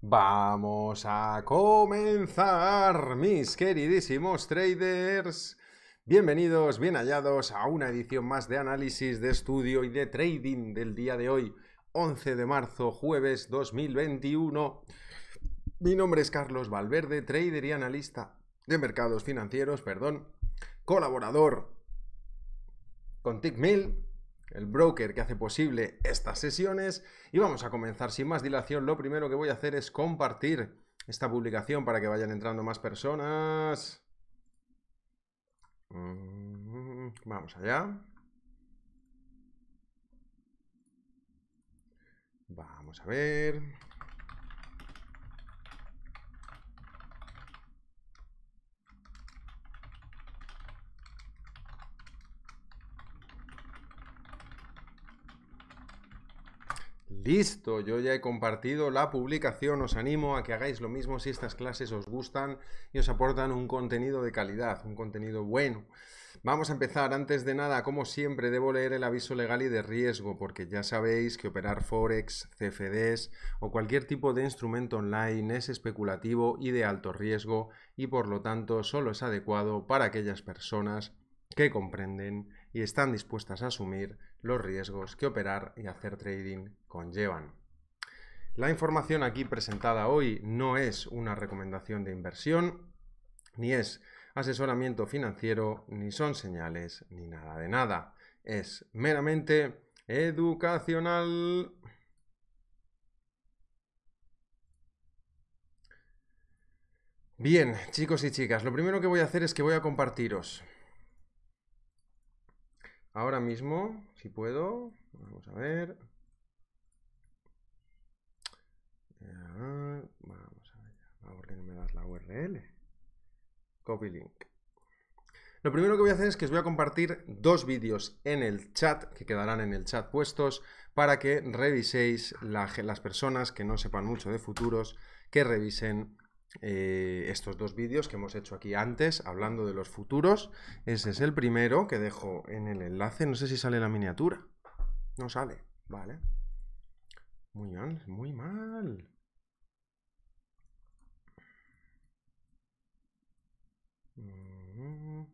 Vamos a comenzar, mis queridísimos traders. Bienvenidos, bien hallados a una edición más de análisis de estudio y de trading del día de hoy, 11 de marzo, jueves 2021. Mi nombre es Carlos Valverde, trader y analista de mercados financieros, perdón, colaborador con TickMill el broker que hace posible estas sesiones. Y vamos a comenzar sin más dilación. Lo primero que voy a hacer es compartir esta publicación para que vayan entrando más personas. Mm, vamos allá. Vamos a ver. Listo, yo ya he compartido la publicación, os animo a que hagáis lo mismo si estas clases os gustan y os aportan un contenido de calidad, un contenido bueno. Vamos a empezar, antes de nada, como siempre, debo leer el aviso legal y de riesgo, porque ya sabéis que operar Forex, CFDs o cualquier tipo de instrumento online es especulativo y de alto riesgo y por lo tanto solo es adecuado para aquellas personas que comprenden y están dispuestas a asumir los riesgos que operar y hacer trading conllevan. La información aquí presentada hoy no es una recomendación de inversión, ni es asesoramiento financiero, ni son señales, ni nada de nada. Es meramente educacional. Bien, chicos y chicas, lo primero que voy a hacer es que voy a compartiros Ahora mismo, si puedo, vamos a ver. Ah, vamos a ver, ah, ¿por qué no me das la URL? Copy link. Lo primero que voy a hacer es que os voy a compartir dos vídeos en el chat, que quedarán en el chat puestos, para que reviséis las personas que no sepan mucho de futuros, que revisen eh, estos dos vídeos que hemos hecho aquí antes, hablando de los futuros. Ese es el primero que dejo en el enlace. No sé si sale la miniatura. No sale, vale. Muy mal, muy mal. Mm.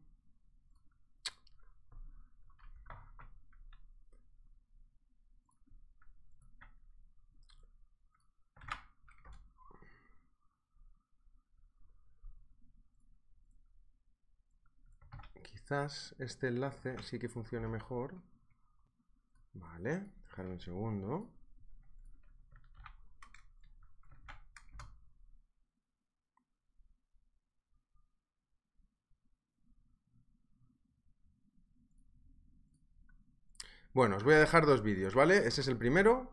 este enlace sí que funcione mejor. Vale, dejar un segundo. Bueno, os voy a dejar dos vídeos, ¿vale? Ese es el primero,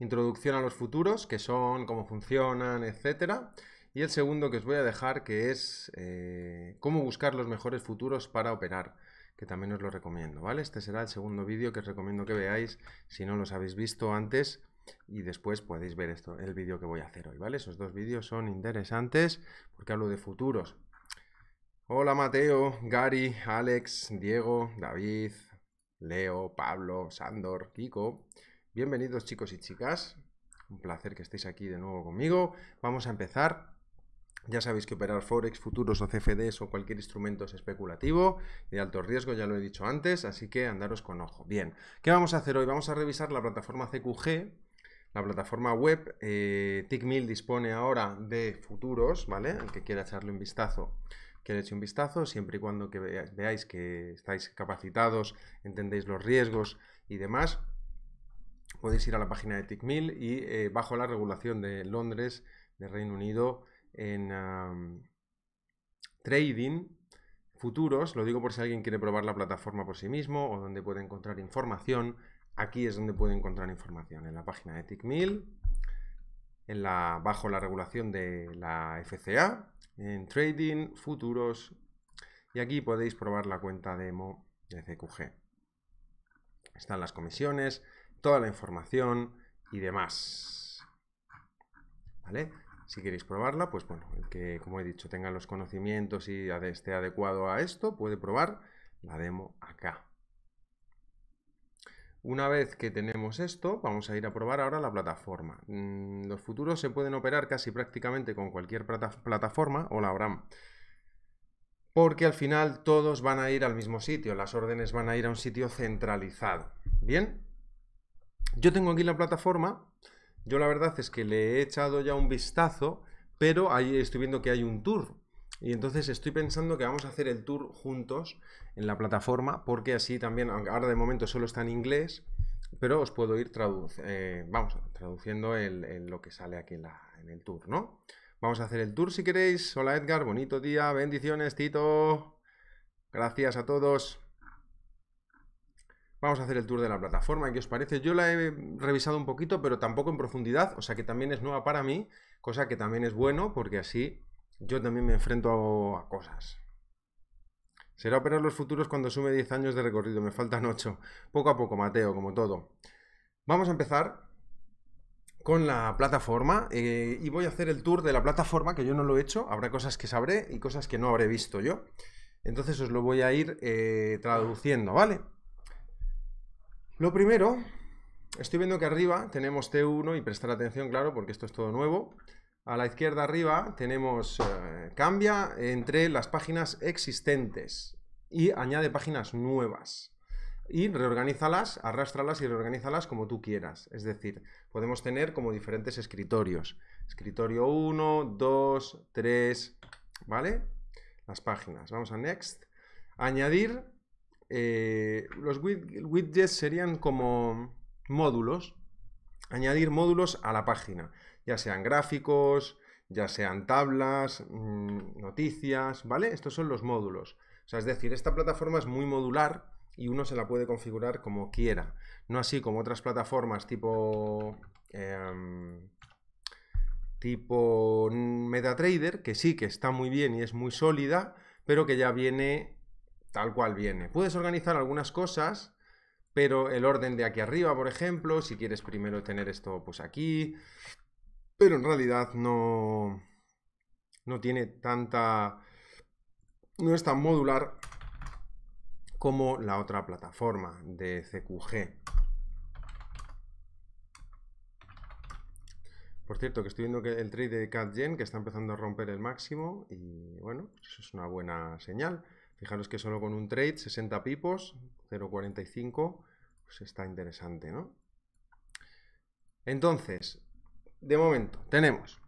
introducción a los futuros, que son, cómo funcionan, etcétera. Y el segundo que os voy a dejar, que es eh, cómo buscar los mejores futuros para operar, que también os lo recomiendo, ¿vale? Este será el segundo vídeo que os recomiendo que veáis si no los habéis visto antes y después podéis ver esto, el vídeo que voy a hacer hoy, ¿vale? Esos dos vídeos son interesantes porque hablo de futuros. Hola Mateo, Gary, Alex, Diego, David, Leo, Pablo, Sandor, Kiko. Bienvenidos chicos y chicas. Un placer que estéis aquí de nuevo conmigo. Vamos a empezar ya sabéis que operar Forex, futuros o CFDs o cualquier instrumento es especulativo de alto riesgo, ya lo he dicho antes, así que andaros con ojo. Bien, ¿qué vamos a hacer hoy? Vamos a revisar la plataforma CQG, la plataforma web. Eh, TickMill dispone ahora de futuros, ¿vale? El que quiera echarle un vistazo, que le un vistazo, siempre y cuando que veáis que estáis capacitados, entendéis los riesgos y demás, podéis ir a la página de TickMill y eh, bajo la regulación de Londres, de Reino Unido, en trading, futuros, lo digo por si alguien quiere probar la plataforma por sí mismo o donde puede encontrar información, aquí es donde puede encontrar información, en la página de TICMIL, en bajo la regulación de la FCA, en trading, futuros, y aquí podéis probar la cuenta demo de CQG. Están las comisiones, toda la información y demás. ¿Vale? Si queréis probarla, pues bueno, el que, como he dicho, tenga los conocimientos y esté adecuado a esto, puede probar la demo acá. Una vez que tenemos esto, vamos a ir a probar ahora la plataforma. Mm, los futuros se pueden operar casi prácticamente con cualquier plataforma o la Abram. Porque al final todos van a ir al mismo sitio, las órdenes van a ir a un sitio centralizado. Bien, yo tengo aquí la plataforma yo la verdad es que le he echado ya un vistazo, pero ahí estoy viendo que hay un tour. Y entonces estoy pensando que vamos a hacer el tour juntos en la plataforma, porque así también, ahora de momento solo está en inglés, pero os puedo ir eh, vamos, traduciendo en lo que sale aquí en, en el tour, ¿no? Vamos a hacer el tour si queréis. Hola Edgar, bonito día, bendiciones, Tito. Gracias a todos. Vamos a hacer el tour de la plataforma. ¿Qué os parece? Yo la he revisado un poquito, pero tampoco en profundidad. O sea que también es nueva para mí, cosa que también es bueno porque así yo también me enfrento a cosas. Será operar los futuros cuando sume 10 años de recorrido. Me faltan 8. Poco a poco, Mateo, como todo. Vamos a empezar con la plataforma eh, y voy a hacer el tour de la plataforma que yo no lo he hecho. Habrá cosas que sabré y cosas que no habré visto yo. Entonces os lo voy a ir eh, traduciendo, ¿vale? Lo primero, estoy viendo que arriba tenemos T1 y prestar atención, claro, porque esto es todo nuevo. A la izquierda arriba tenemos eh, cambia entre las páginas existentes y añade páginas nuevas. Y reorganízalas, arrástralas y reorganízalas como tú quieras. Es decir, podemos tener como diferentes escritorios. Escritorio 1, 2, 3, ¿vale? Las páginas. Vamos a Next. Añadir eh, los widgets serían como módulos, añadir módulos a la página, ya sean gráficos, ya sean tablas, mm, noticias, ¿vale? Estos son los módulos. O sea, es decir, esta plataforma es muy modular y uno se la puede configurar como quiera. No así como otras plataformas tipo... Em, tipo MetaTrader, que sí que está muy bien y es muy sólida, pero que ya viene tal cual viene. Puedes organizar algunas cosas, pero el orden de aquí arriba, por ejemplo, si quieres primero tener esto pues aquí, pero en realidad no, no tiene tanta... no es tan modular como la otra plataforma de CQG. Por cierto, que estoy viendo que el trade de CatGen que está empezando a romper el máximo y bueno, pues eso es una buena señal. Fijaros que solo con un trade, 60 pipos, 0.45, pues está interesante, ¿no? Entonces, de momento, tenemos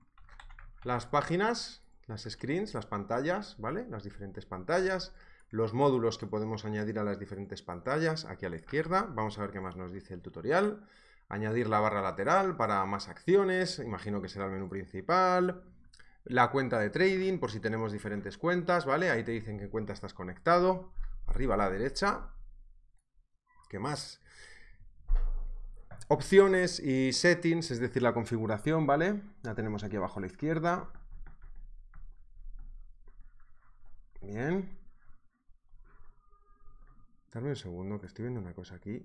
las páginas, las screens, las pantallas, ¿vale? Las diferentes pantallas, los módulos que podemos añadir a las diferentes pantallas, aquí a la izquierda, vamos a ver qué más nos dice el tutorial, añadir la barra lateral para más acciones, imagino que será el menú principal, la cuenta de trading, por si tenemos diferentes cuentas, ¿vale? Ahí te dicen qué cuenta estás conectado. Arriba a la derecha. ¿Qué más? Opciones y settings, es decir, la configuración, ¿vale? La tenemos aquí abajo a la izquierda. Bien. Dame un segundo, que estoy viendo una cosa aquí.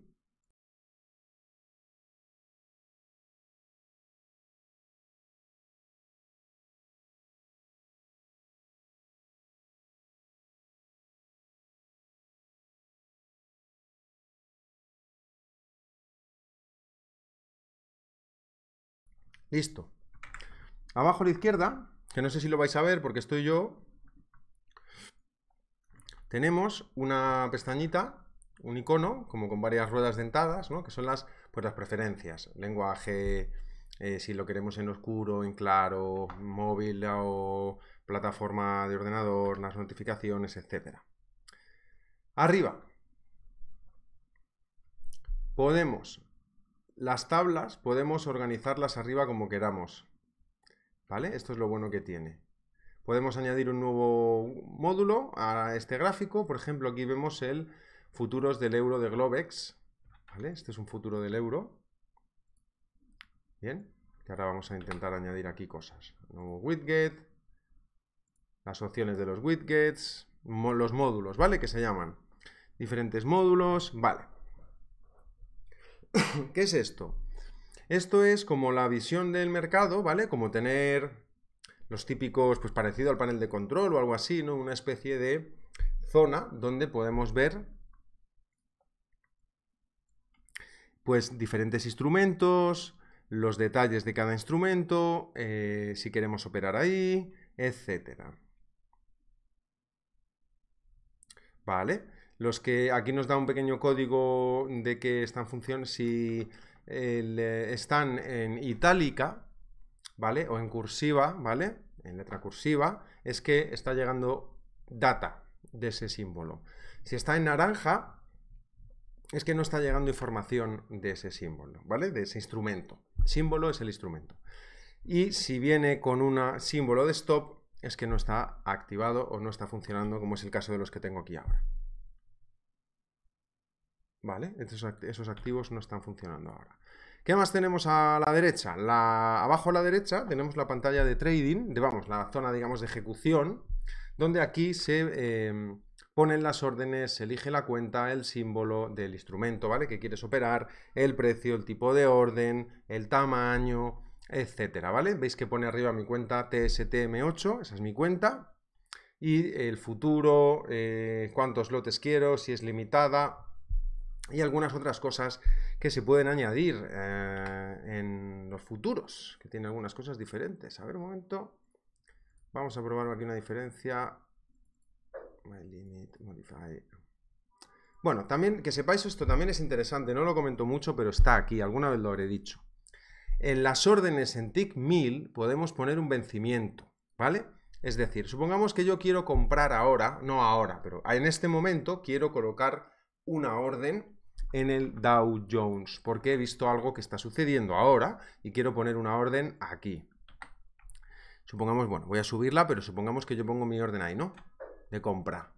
Listo. Abajo a la izquierda, que no sé si lo vais a ver porque estoy yo, tenemos una pestañita, un icono, como con varias ruedas dentadas, ¿no? que son las, pues, preferencias, lenguaje, eh, si lo queremos en oscuro, en claro, móvil o plataforma de ordenador, las notificaciones, etc. Arriba, podemos las tablas podemos organizarlas arriba como queramos. ¿Vale? Esto es lo bueno que tiene. Podemos añadir un nuevo módulo a este gráfico. Por ejemplo, aquí vemos el futuros del euro de Globex. ¿Vale? Este es un futuro del euro. Bien. ahora vamos a intentar añadir aquí cosas. Nuevo widget. Las opciones de los widgets. Los módulos, ¿vale? Que se llaman. Diferentes módulos. Vale. ¿Qué es esto? Esto es como la visión del mercado, ¿vale? Como tener los típicos, pues parecido al panel de control o algo así, ¿no? Una especie de zona donde podemos ver pues diferentes instrumentos, los detalles de cada instrumento, eh, si queremos operar ahí, etcétera. Vale, los que aquí nos da un pequeño código de que está en si eh, están en itálica, ¿vale? O en cursiva, ¿vale? En letra cursiva, es que está llegando data de ese símbolo. Si está en naranja, es que no está llegando información de ese símbolo, ¿vale? De ese instrumento. Símbolo es el instrumento. Y si viene con un símbolo de stop, es que no está activado o no está funcionando, como es el caso de los que tengo aquí ahora. ¿Vale? Entonces esos activos no están funcionando ahora. ¿Qué más tenemos a la derecha? abajo a la derecha tenemos la pantalla de trading, de, vamos, la zona, digamos, de ejecución, donde aquí se em, ponen las órdenes, se elige la cuenta, el símbolo del instrumento, ¿vale? Que quieres operar, el precio, el tipo de orden, el tamaño, etcétera, ¿vale? Veis que pone arriba mi cuenta TSTM8, esa es mi cuenta, y el futuro, eh, cuántos lotes quiero, si es limitada, y algunas otras cosas que se pueden añadir eh, en los futuros, que tiene algunas cosas diferentes. A ver, un momento. Vamos a probar aquí una diferencia. Bueno, también que sepáis esto también es interesante, no lo comento mucho, pero está aquí, alguna vez lo habré dicho. En las órdenes en TIC 1000 podemos poner un vencimiento, ¿vale? Es decir, supongamos que yo quiero comprar ahora, no ahora, pero en este momento quiero colocar una orden en el Dow Jones, porque he visto algo que está sucediendo ahora y quiero poner una orden aquí. Supongamos, bueno, voy a subirla, pero supongamos que yo pongo mi orden ahí, ¿no? De compra.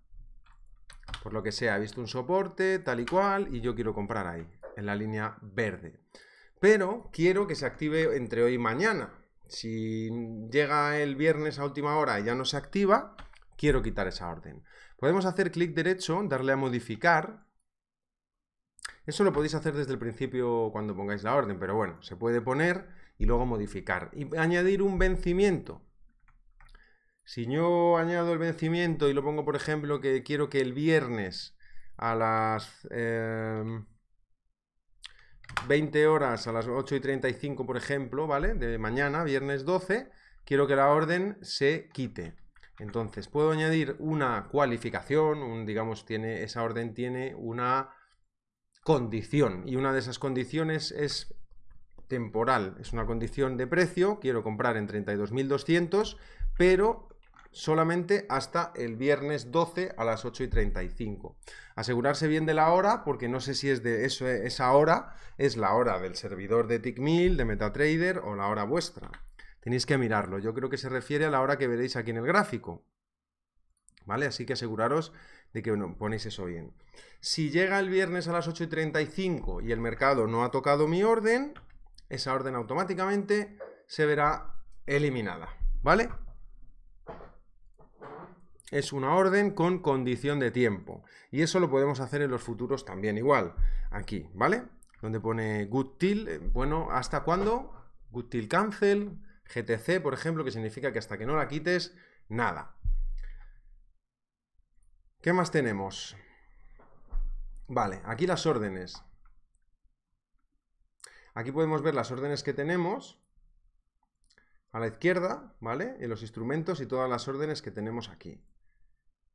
Por lo que sea, he visto un soporte, tal y cual, y yo quiero comprar ahí, en la línea verde. Pero quiero que se active entre hoy y mañana. Si llega el viernes a última hora y ya no se activa, quiero quitar esa orden. Podemos hacer clic derecho, darle a modificar, eso lo podéis hacer desde el principio cuando pongáis la orden, pero bueno, se puede poner y luego modificar. Y añadir un vencimiento. Si yo añado el vencimiento y lo pongo, por ejemplo, que quiero que el viernes a las 20 em, horas, a las 8 y 35, por ejemplo, ¿vale? De mañana, viernes 12, quiero que la orden se quite. Entonces, puedo añadir una cualificación, un, digamos, tiene, esa orden tiene una condición y una de esas condiciones es temporal, es una condición de precio, quiero comprar en 32.200, pero solamente hasta el viernes 12 a las 8 y 35. Asegurarse bien de la hora, porque no sé si es de eso, eh, esa hora es la hora del servidor de TickMill, de MetaTrader o la hora vuestra. Tenéis que mirarlo, yo creo que se refiere a la hora que veréis aquí en el gráfico. ¿Vale? Así que aseguraros de que ponéis eso bien. Si llega el viernes a las 8.35 y y el mercado no ha tocado mi orden, esa orden automáticamente se verá eliminada, ¿vale? Es una orden con condición de tiempo. Y eso lo podemos hacer en los futuros también igual. Aquí, ¿vale? Donde pone good till, eh, bueno, ¿hasta cuándo? Good till cancel, GTC, por ejemplo, que significa que hasta que no la quites, nada. ¿Qué más tenemos? Vale, aquí las órdenes. Aquí podemos ver las órdenes que tenemos a la izquierda, ¿vale? Y los instrumentos y todas las órdenes que tenemos aquí.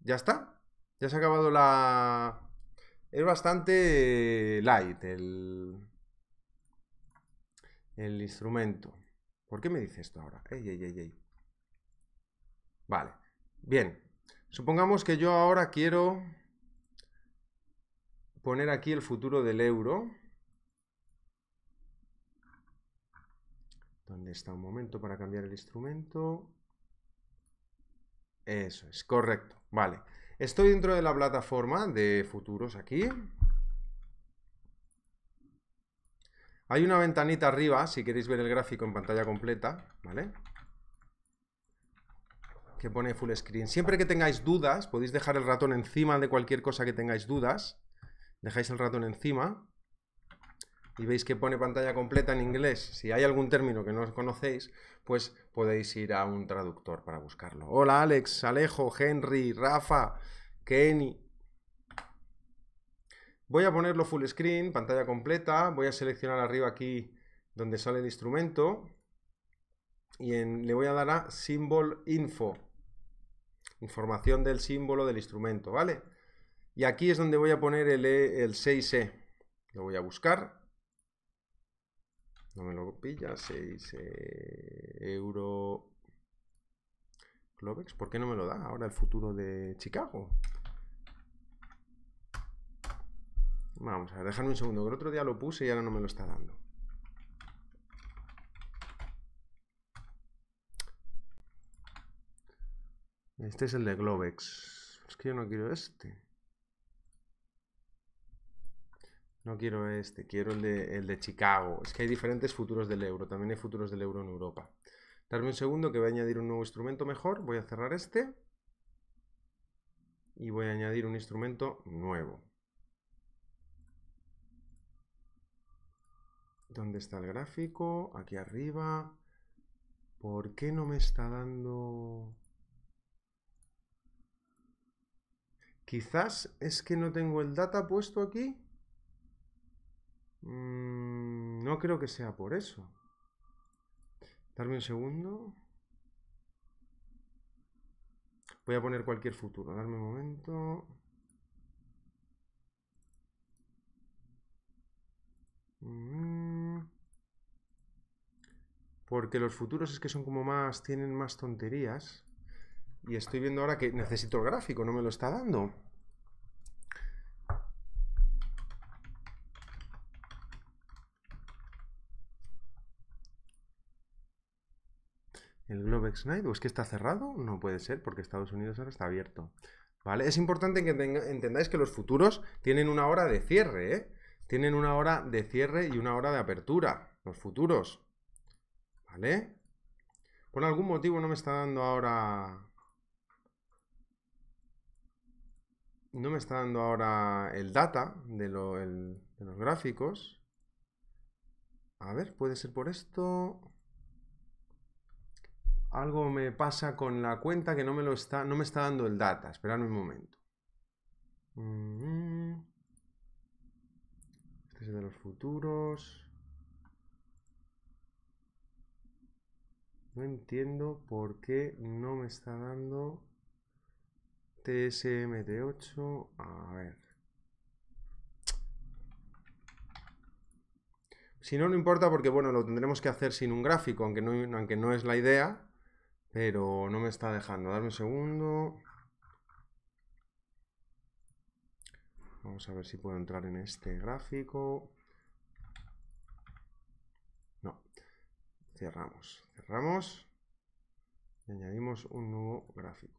¿Ya está? Ya se ha acabado la... Es bastante light el... el instrumento. ¿Por qué me dice esto ahora? Ey, ey, ey, ey. Vale. Bien. Supongamos que yo ahora quiero poner aquí el futuro del euro. ¿Dónde está un momento para cambiar el instrumento? Eso es, correcto. Vale. Estoy dentro de la plataforma de futuros aquí. Hay una ventanita arriba, si queréis ver el gráfico en pantalla completa, ¿vale? vale que pone full screen. Siempre que tengáis dudas, podéis dejar el ratón encima de cualquier cosa que tengáis dudas. Dejáis el ratón encima y veis que pone pantalla completa en inglés. Si hay algún término que no conocéis, pues podéis ir a un traductor para buscarlo. Hola Alex, Alejo, Henry, Rafa, Kenny. Voy a ponerlo full screen, pantalla completa. Voy a seleccionar arriba aquí donde sale el instrumento y en, le voy a dar a Symbol Info información del símbolo del instrumento, ¿vale? Y aquí es donde voy a poner el, e, el 6E. Lo voy a buscar. No me lo pilla. 6 e, euro... Clovex, ¿por qué no me lo da ahora el futuro de Chicago? Vamos a ver, déjame un segundo, que el otro día lo puse y ahora no me lo está dando. Este es el de Globex. Es que yo no quiero este. No quiero este, quiero el de, Chicago. Es que hay diferentes futuros del euro. También hay futuros del euro en Europa. Darme un segundo que voy a añadir un nuevo instrumento mejor. Voy a cerrar este. Y voy a añadir un instrumento nuevo. ¿Dónde está el gráfico? Aquí arriba. ¿Por qué no me está dando...? Quizás es que no tengo el data puesto aquí. Mm, no creo que sea por eso. Darme un segundo. Voy a poner cualquier futuro. Darme un momento. Mm. porque los futuros es que son como más, tienen más tonterías. Y estoy viendo ahora que necesito el gráfico, no me lo está dando. ¿El Globex Night? ¿O es que está cerrado? No puede ser, porque Estados Unidos ahora está abierto. ¿Vale? Es importante que entendáis que los futuros tienen una hora de cierre, ¿eh? Tienen una hora de cierre y una hora de apertura. Los futuros. ¿Vale? Por algún motivo no me está dando ahora no me está dando ahora el data de, los gráficos. A ver, puede ser por esto. Algo me pasa con la cuenta que no me lo está, no me está dando el data. Esperadme un momento. Mm-hmm. Este es el de los futuros. No entiendo por qué no me está dando smt 8 a ver. Si no, no importa porque, bueno, lo tendremos que hacer sin un gráfico, aunque no, aunque no es la idea, pero no me está dejando. darme un segundo. Vamos a ver si puedo entrar en este gráfico. No. Cerramos. Cerramos. Y añadimos un nuevo gráfico.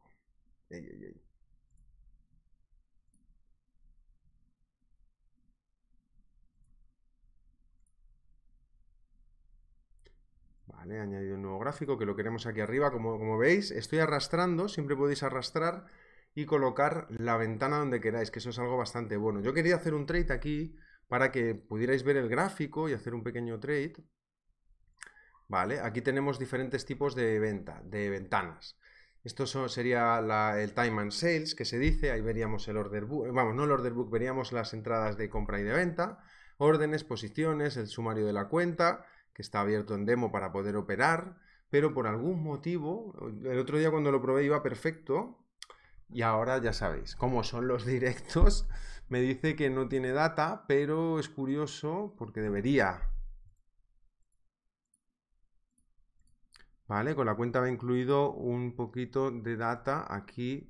añadido un nuevo gráfico que lo queremos aquí arriba. Como, como veis, estoy arrastrando, siempre podéis arrastrar y colocar la ventana donde queráis, que eso es algo bastante bueno. Yo quería hacer un trade aquí para que pudierais ver el gráfico y hacer un pequeño trade. Vale, aquí tenemos diferentes tipos de venta, de ventanas. Esto sería el time and sales que se dice, ahí veríamos el order book, eh, vamos, no el order book, veríamos las entradas de compra y de venta, órdenes, posiciones, el sumario de la cuenta, que está abierto en demo para poder operar, pero por algún motivo, el otro día cuando lo probé iba perfecto, y ahora ya sabéis, cómo son los directos, me dice que no tiene data, pero es curioso porque debería. Vale, con la cuenta va incluido un poquito de data aquí.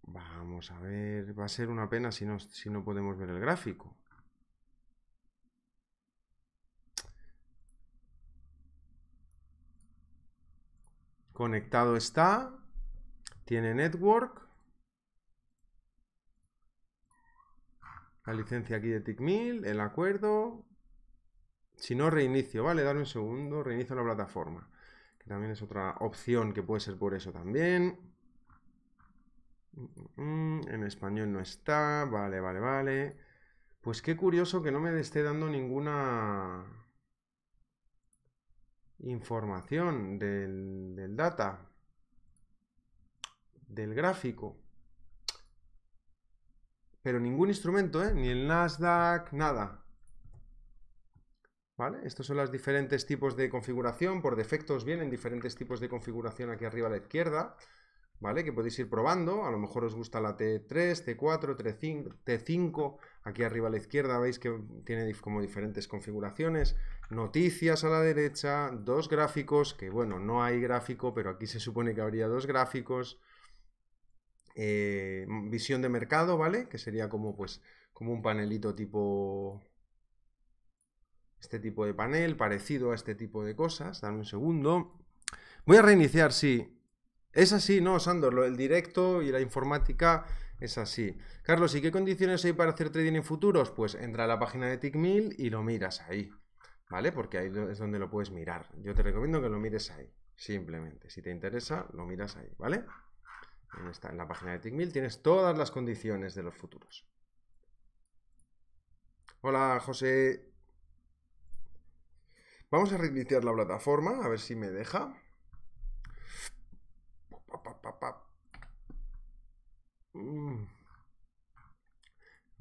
Vamos a ver, va a ser una pena si si no podemos ver el gráfico. Conectado está. Tiene network. La licencia aquí de tic el acuerdo. Si no, reinicio, ¿vale? Dale un segundo, reinicio la plataforma. Que también es otra opción que puede ser por eso también. Mm, en español no está. Vale, vale, vale. Pues qué curioso que no me esté dando ninguna información del, data, del gráfico, pero ningún instrumento, ¿eh? ni el Nasdaq, nada. ¿Vale? Estos son los diferentes tipos de configuración, por defectos vienen diferentes tipos de configuración aquí arriba a la izquierda. ¿vale? Que podéis ir probando, a lo mejor os gusta la T3, T4, T5, aquí arriba a la izquierda veis que tiene como diferentes configuraciones, noticias a la derecha, dos gráficos, que bueno, no hay gráfico, pero aquí se supone que habría dos gráficos, eh, visión de mercado, ¿vale? Que sería como pues como un panelito tipo este tipo de panel, parecido a este tipo de cosas. Dame un segundo. Voy a reiniciar, sí, es así, ¿no, Sandor? El directo y la informática es así. Carlos, ¿y qué condiciones hay para hacer trading en futuros? Pues entra a la página de TickMill y lo miras ahí, ¿vale? Porque ahí es donde lo puedes mirar. Yo te recomiendo que lo mires ahí, simplemente. Si te interesa, lo miras ahí, ¿vale? En, en la página de TickMill tienes todas las condiciones de los futuros. Hola, José. Vamos a reiniciar la plataforma, a ver si me deja. Mm,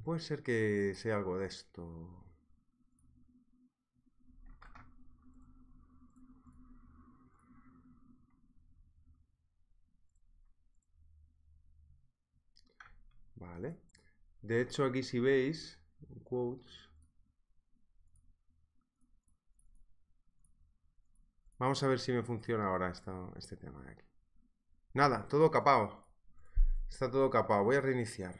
puede ser que sea algo de esto. Vale. De hecho, aquí si veis, quotes. Vamos a ver si me funciona ahora este tema de aquí. Nada, todo capado. Está todo capado. Voy a reiniciar.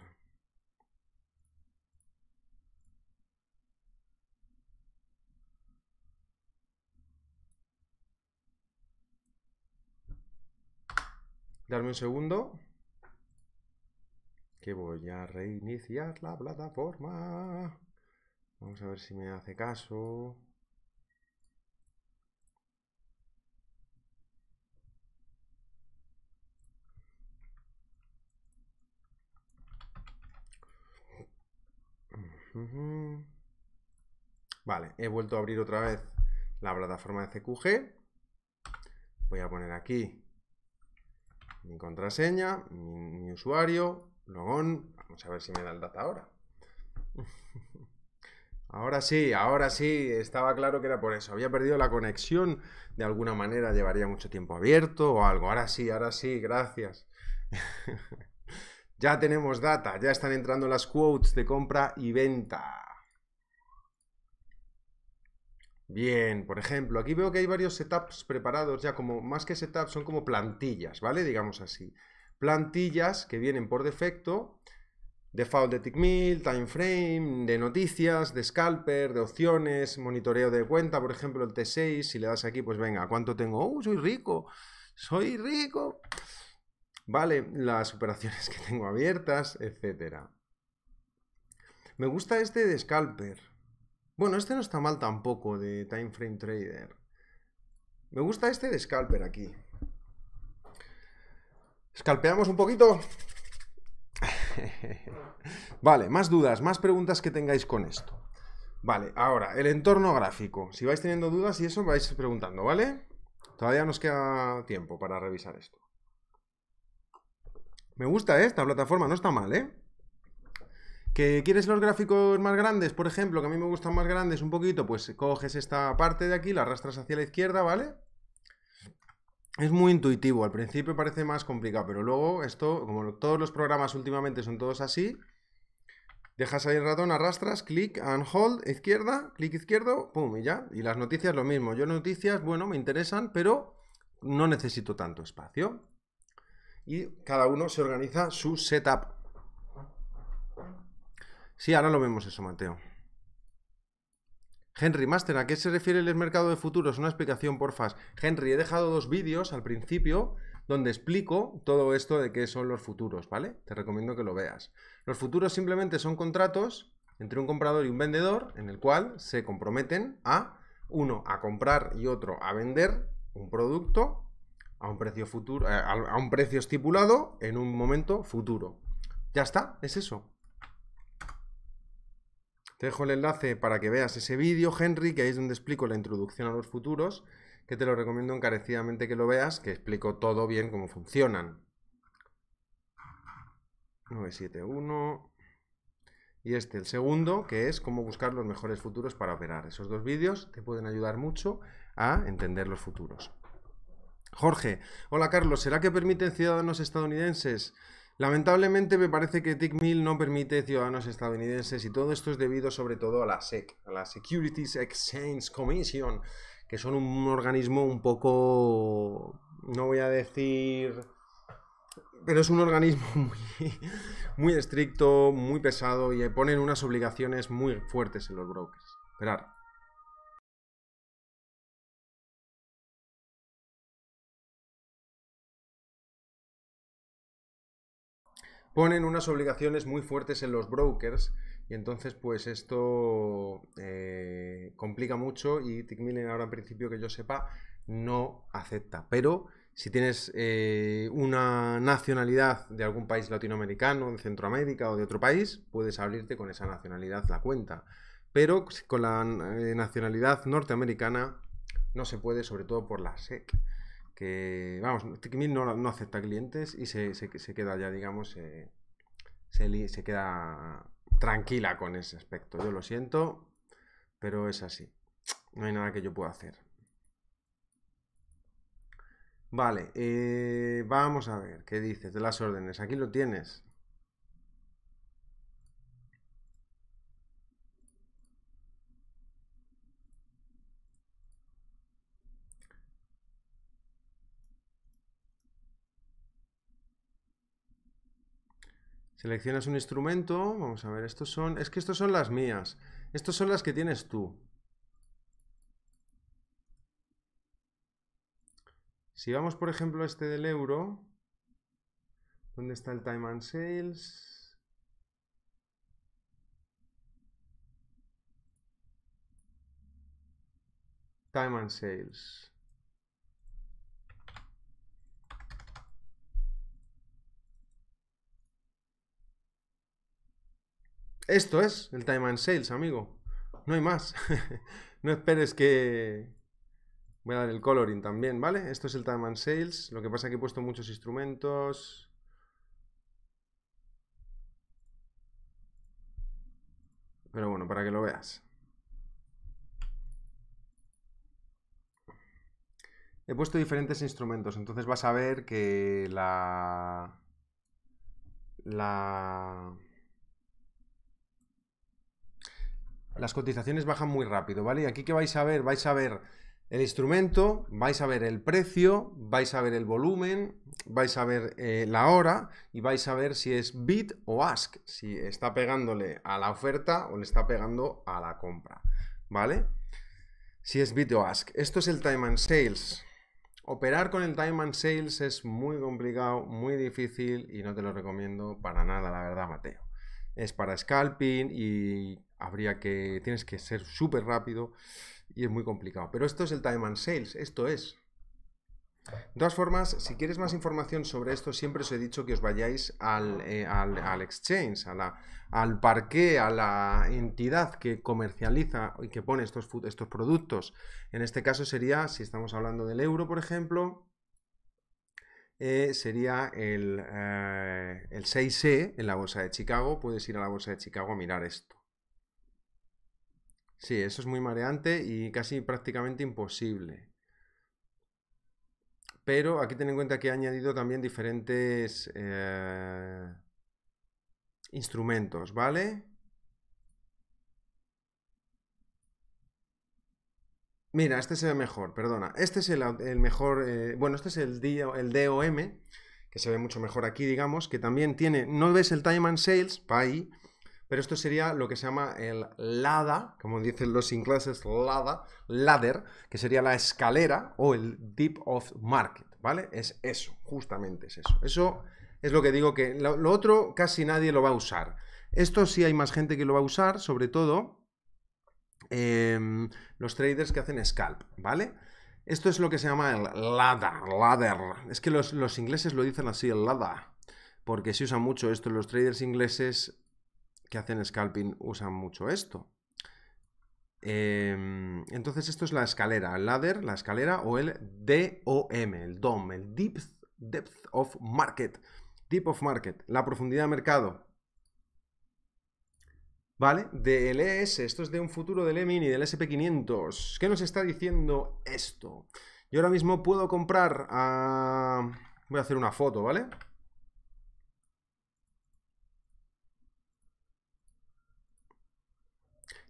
Darme un segundo. Que voy a reiniciar la plataforma. Vamos a ver si me hace caso. Vale, he vuelto a abrir otra vez la plataforma de CQG. Voy a poner aquí mi contraseña, mi, usuario, logón. Vamos a ver si me da el data ahora. Ahora sí, ahora sí, estaba claro que era por eso. Había perdido la conexión, de alguna manera llevaría mucho tiempo abierto o algo. Ahora sí, ahora sí, gracias. Ya tenemos data, ya están entrando las quotes de compra y venta. Bien, por ejemplo, aquí veo que hay varios setups preparados ya, como más que setups, son como plantillas, ¿vale? Digamos así. Plantillas que vienen por defecto, default de tick Tickmill, frame, de noticias, de scalper, de opciones, monitoreo de cuenta, por ejemplo, el T6, si le das aquí, pues venga, ¿cuánto tengo? ¡Uh, soy rico! ¡Soy rico! Vale, las operaciones que tengo abiertas, etc. Me gusta este de Scalper. Bueno, este no está mal tampoco, de Time Frame Trader. Me gusta este de Scalper aquí. Scalpeamos un poquito. vale, más dudas, más preguntas que tengáis con esto. Vale, ahora, el entorno gráfico. Si vais teniendo dudas y eso, vais preguntando, ¿vale? Todavía nos queda tiempo para revisar esto. Me gusta esta plataforma, no está mal, ¿eh? ¿Que quieres los gráficos más grandes, por ejemplo, que a mí me gustan más grandes un poquito? Pues coges esta parte de aquí, la arrastras hacia la izquierda, ¿vale? Es muy intuitivo, al principio parece más complicado, pero luego esto, como todos los programas últimamente son todos así, dejas ahí el ratón, arrastras, clic and hold, izquierda, clic izquierdo, pum, y ya. Y las noticias lo mismo. Yo noticias, bueno, me interesan, pero no necesito tanto espacio y cada uno se organiza su setup. Sí, ahora lo vemos eso, Mateo. Henry Master, ¿a qué se refiere el mercado de futuros? Una explicación, porfas. Henry, he dejado dos vídeos al principio donde explico todo esto de qué son los futuros, ¿vale? Te recomiendo que lo veas. Los futuros simplemente son contratos entre un comprador y un vendedor en el cual se comprometen a, uno, a comprar y otro, a vender un producto a un precio futuro, eh, a un precio estipulado en un momento futuro. Ya está, es eso. Te dejo el enlace para que veas ese vídeo, Henry, que ahí es donde explico la introducción a los futuros, que te lo recomiendo encarecidamente que lo veas, que explico todo bien cómo funcionan. 971. Y este, el segundo, que es cómo buscar los mejores futuros para operar. Esos dos vídeos te pueden ayudar mucho a entender los futuros. Jorge, hola Carlos, ¿será que permiten ciudadanos estadounidenses? Lamentablemente me parece que TICMIL no permite ciudadanos estadounidenses y todo esto es debido sobre todo a la SEC, a la Securities Exchange Commission, que son un organismo un poco, no voy a decir, pero es un organismo muy, muy estricto, muy pesado y ponen unas obligaciones muy fuertes en los brokers. Esperar. ponen unas obligaciones muy fuertes en los brokers y entonces pues esto eh, complica mucho y Tickmillen ahora en principio que yo sepa no acepta. Pero si tienes eh, una nacionalidad de algún país latinoamericano, de Centroamérica o de otro país, puedes abrirte con esa nacionalidad la cuenta. Pero con la eh, nacionalidad norteamericana no se puede, sobre todo por la SEC que, vamos, Tikmin no, no acepta clientes y se, queda ya, digamos, eh, se, queda tranquila con ese aspecto. Yo lo siento, pero es así. No hay nada que yo pueda hacer. Vale, eh, vamos a ver qué dices de las órdenes. Aquí lo tienes. Seleccionas un instrumento, vamos a ver, estos son, es que estos son las mías, estos son las que tienes tú. Si vamos, por ejemplo, a este del euro, ¿dónde está el Time and Sales? Time and Sales. Esto es el time and sales, amigo. No hay más. no esperes que... Voy a dar el coloring también, ¿vale? Esto es el time and sales. Lo que pasa es que he puesto muchos instrumentos. Pero bueno, para que lo veas. He puesto diferentes instrumentos, entonces vas a ver que la... La... las cotizaciones bajan muy rápido, ¿vale? Y aquí que vais a ver, vais a ver el instrumento, vais a ver el precio, vais a ver el volumen, vais a ver eh, la hora y vais a ver si es bid o ask, si está pegándole a la oferta o le está pegando a la compra, ¿vale? Si es bid o ask. Esto es el time and sales. Operar con el time and sales es muy complicado, muy difícil y no te lo recomiendo para nada, la verdad, Mateo es para scalping y habría que, tienes que ser súper rápido y es muy complicado. Pero esto es el time and sales, esto es. De todas formas, si quieres más información sobre esto, siempre os he dicho que os vayáis al, eh, exchange, a la, al parque a la entidad que comercializa y que pone estos, estos productos. En este caso sería, si estamos hablando del euro, por ejemplo, eh, sería el, 6 eh, c e en la bolsa de Chicago. Puedes ir a la bolsa de Chicago a mirar esto. Sí, eso es muy mareante y casi prácticamente imposible. Pero aquí ten en cuenta que he añadido también diferentes eh, instrumentos, ¿vale? Mira, este se ve mejor, perdona. Este es el, mejor, eh, bueno, este es el, el DOM, que se ve mucho mejor aquí, digamos, que también tiene, no ves el Time and Sales, ahí, pero esto sería lo que se llama el LADA, como dicen los ingleses, LADA, ladder, que sería la escalera o el deep of market, ¿vale? Es eso, justamente es eso. Eso es lo que digo que lo otro casi nadie lo va a usar. Esto sí hay más gente que lo va a usar, sobre todo Em, los traders que hacen scalp, ¿vale? Esto es lo que se llama el ladder, ladder. Es que los, ingleses lo dicen así, el ladder, porque se usa mucho esto. Los traders ingleses que hacen scalping usan mucho esto. Em, entonces esto es la escalera, el ladder, la escalera o el DOM, el DOM, el Depth, depth of Market. Deep of Market, la profundidad de mercado. ¿vale? Del ES, esto es de un futuro del E-Mini, del SP500. ¿Qué nos está diciendo esto? Yo ahora mismo puedo comprar a... Ah, voy a hacer una foto, ¿vale?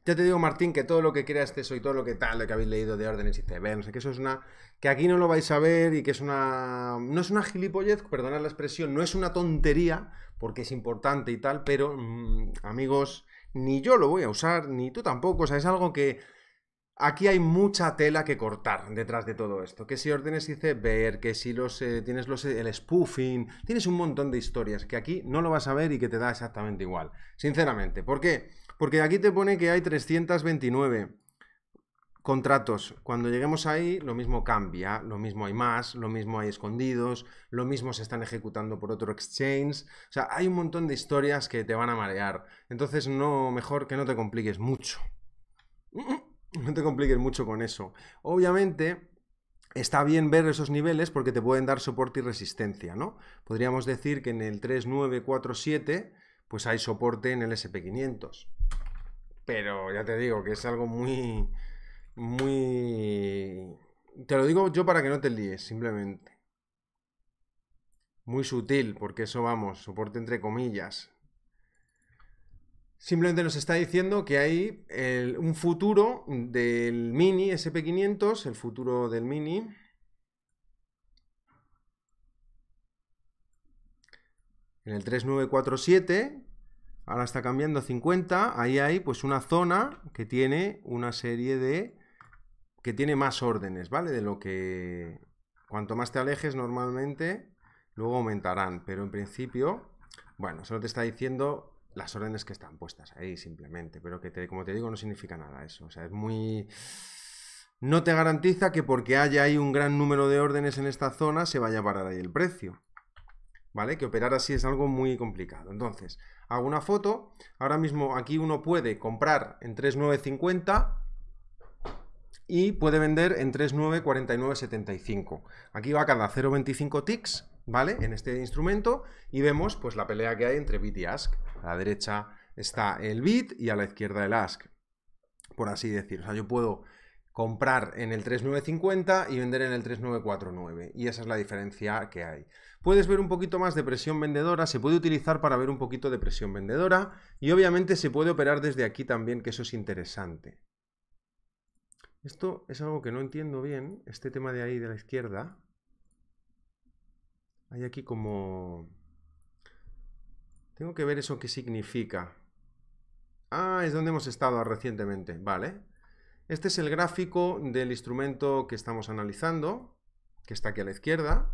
Ya te digo, Martín, que todo lo que creas que este soy, todo lo que tal, lo que habéis leído de órdenes y sé que eso es una... que aquí no lo vais a ver y que es una... no es una gilipollez, perdonad la expresión, no es una tontería, porque es importante y tal, pero, mm, amigos, ni yo lo voy a usar, ni tú tampoco. O sea, es algo que aquí hay mucha tela que cortar detrás de todo esto. Que si órdenes ver que si los, eh, tienes los, eh, el spoofing, tienes un montón de historias que aquí no lo vas a ver y que te da exactamente igual. Sinceramente, ¿por qué? Porque aquí te pone que hay 329. Contratos. Cuando lleguemos ahí, lo mismo cambia, lo mismo hay más, lo mismo hay escondidos, lo mismo se están ejecutando por otro exchange. O sea, hay un montón de historias que te van a marear. Entonces, no, mejor que no te compliques mucho. No te compliques mucho con eso. Obviamente, está bien ver esos niveles porque te pueden dar soporte y resistencia, ¿no? Podríamos decir que en el 3947, pues hay soporte en el SP500. Pero ya te digo que es algo muy muy... Te lo digo yo para que no te líes, simplemente. Muy sutil, porque eso vamos, soporte entre comillas. Simplemente nos está diciendo que hay un futuro del Mini SP500, el futuro del Mini, en el 3947, ahora está cambiando a 50, ahí hay pues una zona que tiene una serie de que tiene más órdenes, ¿vale? De lo que... Cuanto más te alejes normalmente, luego aumentarán, pero en principio, bueno, solo te está diciendo las órdenes que están puestas ahí simplemente, pero que como te digo no significa nada eso, o sea, es muy... No te garantiza que porque haya ahí un gran número de órdenes en esta zona se vaya a parar ahí el precio. ¿Vale? Que operar así es algo muy complicado. Entonces, hago una foto. Ahora mismo aquí uno puede comprar en 3,950 y puede vender en 3.949.75. Aquí va cada 0.25 ticks, ¿vale? En este instrumento y vemos pues la pelea que hay entre bit y ask. A la derecha está el bit y a la izquierda el ask, por así decir. O sea, yo puedo comprar en el 3950 y vender en el 3949 y esa es la diferencia que hay. Puedes ver un poquito más de presión vendedora, se puede utilizar para ver un poquito de presión vendedora y obviamente se puede operar desde aquí también, que eso es interesante. Esto es algo que no entiendo bien, este tema de ahí de la izquierda. Hay aquí como... Tengo que ver eso qué significa. Ah, es donde hemos estado recientemente, vale. Este es el gráfico del instrumento que estamos analizando, que está aquí a la izquierda,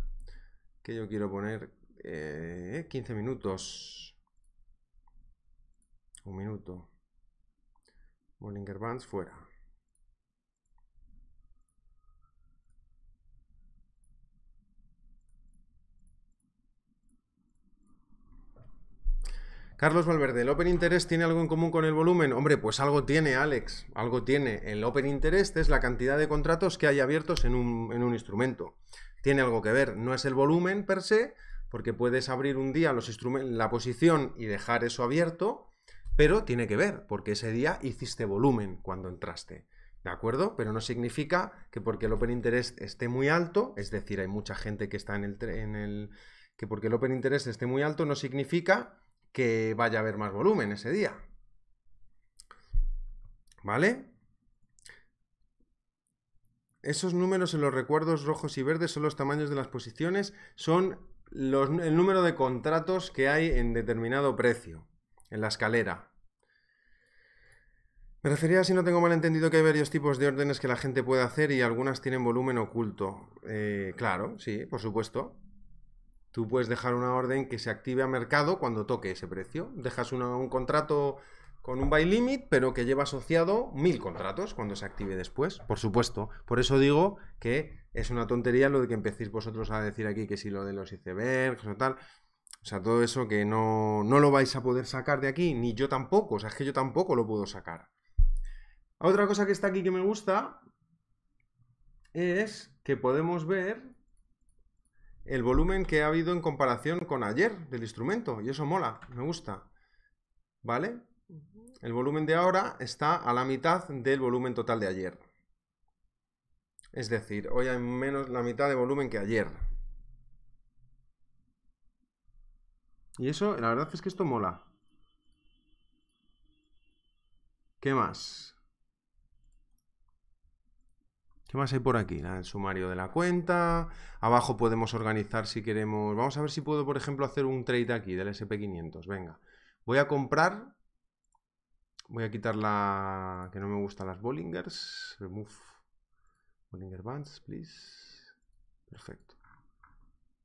que yo quiero poner 15 eh, minutos. Un minuto. Bollinger Bands fuera. Carlos Valverde, ¿el Open Interest tiene algo en común con el volumen? Hombre, pues algo tiene, Alex, algo tiene. El Open Interest es la cantidad de contratos que hay abiertos en un, instrumento. Tiene algo que ver, no es el volumen per se, porque puedes abrir un día la posición y dejar eso abierto, pero tiene que ver, porque ese día hiciste volumen cuando entraste. ¿De acuerdo? Pero no significa que porque el Open Interest esté muy alto, es decir, hay mucha gente que está en el... En el que porque el Open Interest esté muy alto no significa que vaya a haber más volumen ese día. ¿Vale? Esos números en los recuerdos rojos y verdes son los tamaños de las posiciones, son el número de contratos que hay en determinado precio, en la escalera. Me refería, si no tengo mal entendido, que hay varios tipos de órdenes que la gente puede hacer y algunas tienen volumen oculto. Eh, claro, sí, por supuesto. Tú puedes dejar una orden que se active a mercado cuando toque ese precio. Dejas un contrato con un buy limit, pero que lleva asociado mil contratos cuando se active después, por supuesto. Por eso digo que es una tontería lo de que empecéis vosotros a decir aquí que si lo de los icebergs o tal. O sea, todo eso que no, no lo vais a poder sacar de aquí, ni yo tampoco. O sea, es que yo tampoco lo puedo sacar. Otra cosa que está aquí que me gusta es que podemos ver el volumen que ha habido en comparación con ayer del instrumento. Y eso mola, me gusta. ¿Vale? El volumen de ahora está a la mitad del volumen total de ayer. Es decir, hoy hay menos la mitad de volumen que ayer. Y eso, la verdad es que esto mola. ¿Qué más? ¿Qué más hay por aquí? el sumario de la cuenta. Abajo podemos organizar si queremos... Vamos a ver si puedo, por ejemplo, hacer un trade aquí del SP500. Venga, voy a comprar... Voy a quitar la... que no me gustan las Bollingers. Remove Bollinger Bands, please. Perfecto.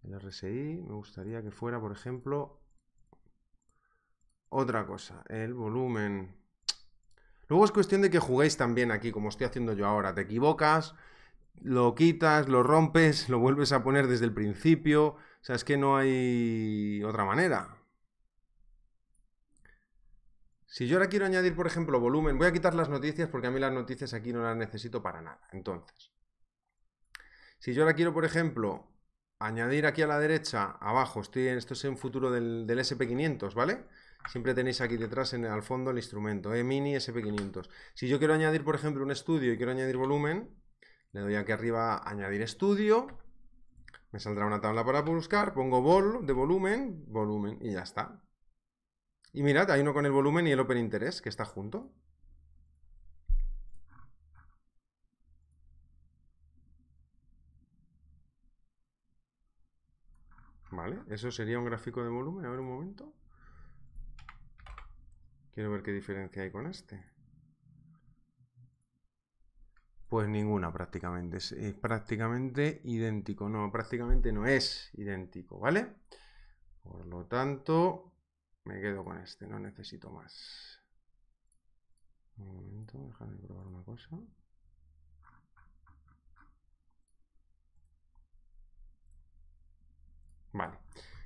El RSI me gustaría que fuera, por ejemplo... Otra cosa, el volumen... Luego es cuestión de que juguéis también aquí, como estoy haciendo yo ahora. Te equivocas, lo quitas, lo rompes, lo vuelves a poner desde el principio. O sea, es que no hay otra manera. Si yo ahora quiero añadir, por ejemplo, volumen, voy a quitar las noticias porque a mí las noticias aquí no las necesito para nada. Entonces, si yo ahora quiero, por ejemplo, añadir aquí a la derecha, abajo, estoy en, esto es en futuro del, del SP500, ¿vale? siempre tenéis aquí detrás en, al fondo el instrumento, E-Mini ¿eh? SP500. Si yo quiero añadir, por ejemplo, un estudio y quiero añadir volumen, le doy aquí arriba añadir estudio, me saldrá una tabla para buscar, pongo vol de volumen, volumen y ya está. Y mirad, hay uno con el volumen y el Open Interest que está junto. Vale, eso sería un gráfico de volumen, a ver un momento. Quiero ver qué diferencia hay con este. Pues ninguna prácticamente, es, prácticamente idéntico, no, prácticamente no es idéntico, ¿vale? Por lo tanto, me quedo con este, no necesito más. Un momento, déjame probar una cosa. Vale,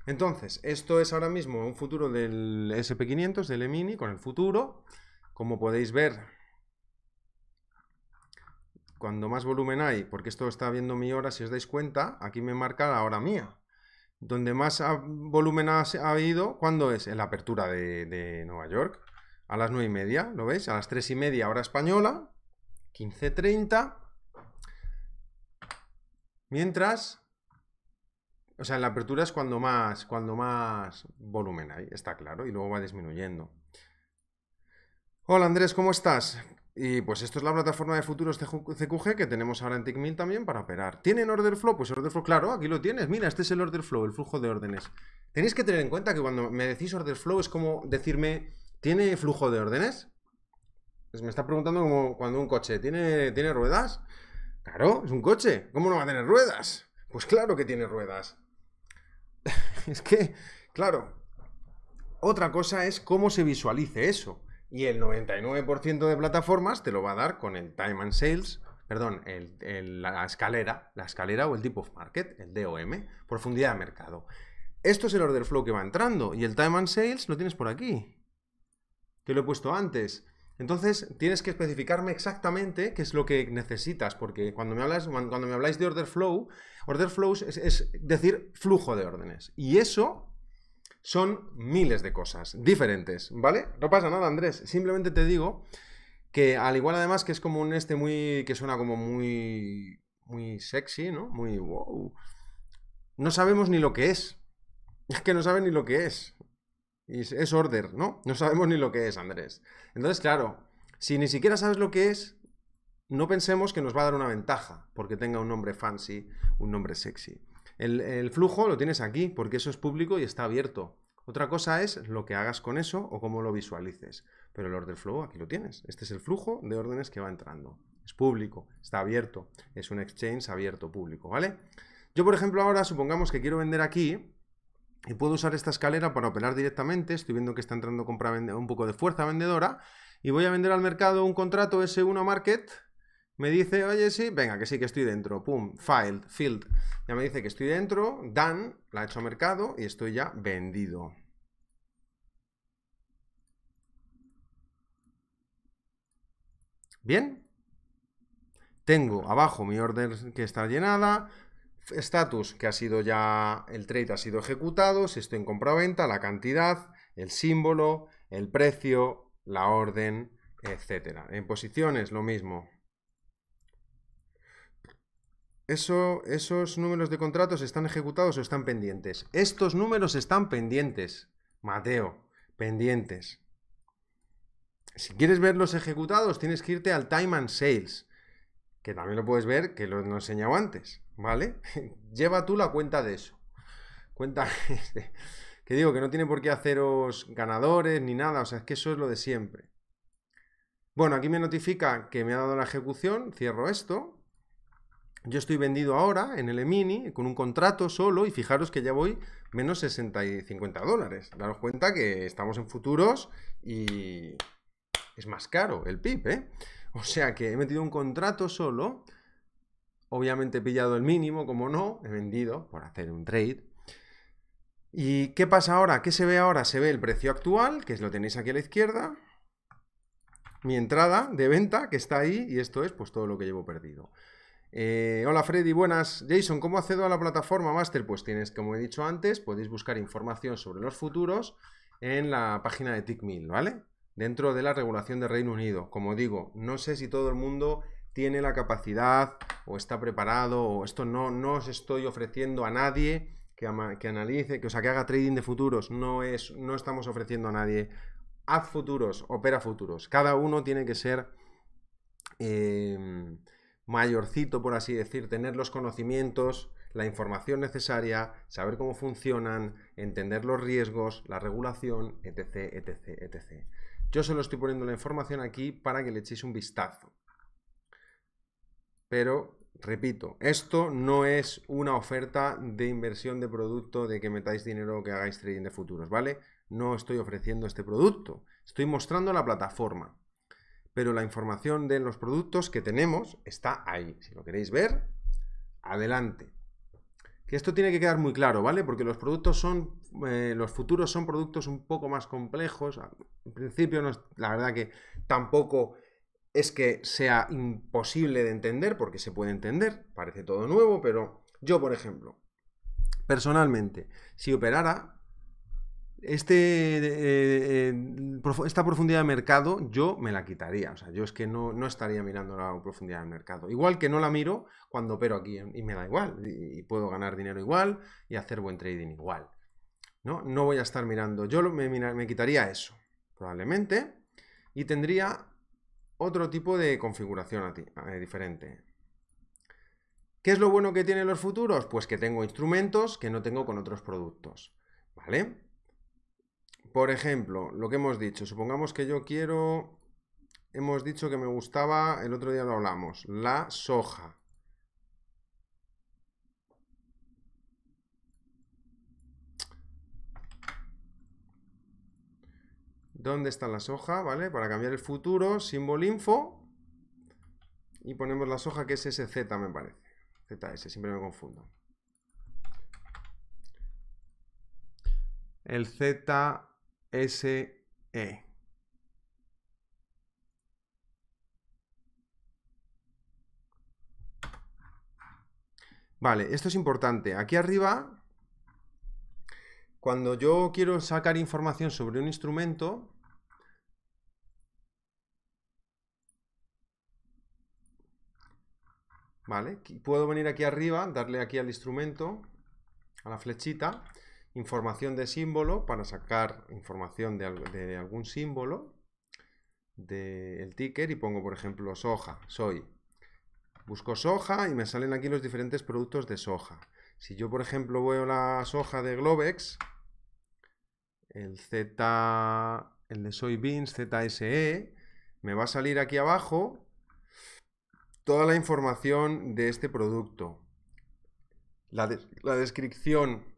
entonces, esto es ahora mismo un futuro del SP500, del E-Mini, con el futuro. Como podéis ver, cuando más volumen hay, porque esto está viendo mi hora, si os dais cuenta, aquí me marca la hora mía. Donde más volumen ha, habido, ¿cuándo es? En la apertura de, Nueva York, a las 9 y media, ¿lo veis? A las 3 y media hora española, 15.30. Mientras o sea, en la apertura es cuando más, cuando más volumen hay, está claro, y luego va disminuyendo. Hola Andrés, ¿cómo estás? Y pues esto es la plataforma de futuros CQG que tenemos ahora en TickMill también para operar. ¿Tienen order flow? Pues order flow, claro, aquí lo tienes. Mira, este es el order flow, el flujo de órdenes. Tenéis que tener en cuenta que cuando me decís order flow es como decirme, ¿tiene flujo de órdenes? Pues me está preguntando como cuando un coche, ¿tiene, ¿tiene ruedas? Claro, es un coche. ¿Cómo no va a tener ruedas? Pues claro que tiene ruedas. es que, claro, otra cosa es cómo se visualice eso. Y el 99% de plataformas te lo va a dar con el time and sales, perdón, la escalera, la escalera o el deep of market, el DOM, profundidad de mercado. Esto es el order flow que va entrando y el time and sales lo tienes por aquí, que lo he puesto antes. Entonces tienes que especificarme exactamente qué es lo que necesitas, porque cuando me, hablas, cuando me habláis de order flow, Order flows es, decir, flujo de órdenes. Y eso son miles de cosas diferentes, ¿vale? No pasa nada, Andrés. Simplemente te digo que al igual además que es como un este muy que suena como muy muy sexy, ¿no? Muy wow. No sabemos ni lo que es. Es que no saben ni lo que es. Y es order, ¿no? No sabemos ni lo que es, Andrés. Entonces, claro, si ni siquiera sabes lo que es, no pensemos que nos va a dar una ventaja porque tenga un nombre fancy, un nombre sexy. El, flujo lo tienes aquí porque eso es público y está abierto. Otra cosa es lo que hagas con eso o cómo lo visualices. Pero el order flow aquí lo tienes. Este es el flujo de órdenes que va entrando. Es público, está abierto, es un exchange abierto público, ¿vale? Yo, por ejemplo, ahora supongamos que quiero vender aquí y puedo usar esta escalera para operar directamente. Estoy viendo que está entrando compra un poco de fuerza vendedora y voy a vender al mercado un contrato S1 Market me dice, oye, sí, venga, que sí, que estoy dentro. Pum, file, field. Ya me dice que estoy dentro, dan, la he hecho mercado y estoy ya vendido. Bien. Tengo abajo mi orden que está llenada, status que ha sido ya, el trade ha sido ejecutado, si estoy en compra venta, la cantidad, el símbolo, el precio, la orden, etcétera. En posiciones lo mismo. Eso, esos números de contratos están ejecutados o están pendientes. Estos números están pendientes, Mateo, pendientes. Si quieres ver los ejecutados, tienes que irte al Time and Sales, que también lo puedes ver, que lo he enseñado antes, ¿vale? Lleva tú la cuenta de eso. Cuenta, que digo, que no tiene por qué haceros ganadores ni nada, o sea, es que eso es lo de siempre. Bueno, aquí me notifica que me ha dado la ejecución, cierro esto, yo estoy vendido ahora en el Mini con un contrato solo y fijaros que ya voy menos 60 y 50 dólares. Daros cuenta que estamos en futuros y es más caro el PIB, ¿eh? O sea que he metido un contrato solo, obviamente he pillado el mínimo, como no, he vendido por hacer un trade. ¿Y qué pasa ahora? ¿Qué se ve ahora? Se ve el precio actual, que es lo tenéis aquí a la izquierda, mi entrada de venta que está ahí y esto es pues todo lo que llevo perdido. Eh, hola Freddy, buenas. Jason, ¿cómo accedo a la plataforma Master? Pues tienes, como he dicho antes, podéis buscar información sobre los futuros en la página de Tickmill, ¿vale? Dentro de la regulación de Reino Unido. Como digo, no sé si todo el mundo tiene la capacidad o está preparado o esto no, no os estoy ofreciendo a nadie que, analice, que, o sea, que haga trading de futuros. No, es, no estamos ofreciendo a nadie. Haz futuros, opera futuros. Cada uno tiene que ser... Eh, mayorcito, por así decir, tener los conocimientos, la información necesaria, saber cómo funcionan, entender los riesgos, la regulación, etc, etc, etc. Yo solo estoy poniendo la información aquí para que le echéis un vistazo. Pero, repito, esto no es una oferta de inversión de producto, de que metáis dinero o que hagáis trading de futuros, ¿vale? No estoy ofreciendo este producto, estoy mostrando la plataforma pero la información de los productos que tenemos está ahí. Si lo queréis ver, adelante. Que esto tiene que quedar muy claro, ¿vale? Porque los productos son, eh, los futuros son productos un poco más complejos. Ah, en principio, no la verdad que tampoco es que sea imposible de entender, porque se puede entender, parece todo nuevo, pero yo, por ejemplo, personalmente, si operara este, eh, esta profundidad de mercado yo me la quitaría. O sea, yo es que no, estaría mirando la profundidad de mercado. Igual que no la miro cuando opero aquí y me da igual. Y, puedo ganar dinero igual y hacer buen trading igual. No, no voy a estar mirando. Yo me, quitaría eso, probablemente. Y tendría otro tipo de configuración a eh, diferente. ¿Qué es lo bueno que tienen los futuros? Pues que tengo instrumentos que no tengo con otros productos. ¿Vale? por ejemplo, lo que hemos dicho, supongamos que yo quiero, hemos dicho que me gustaba, el otro día lo hablamos, la soja. ¿Dónde está la soja? ¿Vale? Para cambiar el futuro, símbolo info. Y ponemos la soja que es Z, me parece. ZS, siempre me confundo. El Z SE. Vale, esto es importante. Aquí arriba, cuando yo quiero sacar información sobre un instrumento, ¿vale? Puedo venir aquí arriba, darle aquí al instrumento, a la flechita, información de símbolo para sacar información de, algún símbolo del ticker y pongo, por ejemplo, soja, soy. Busco soja y me salen aquí los diferentes productos de soja. Si yo, por ejemplo, veo la soja de Globex, el Z, el de soybeans, ZSE, me va a salir aquí abajo toda la información de este producto. la descripción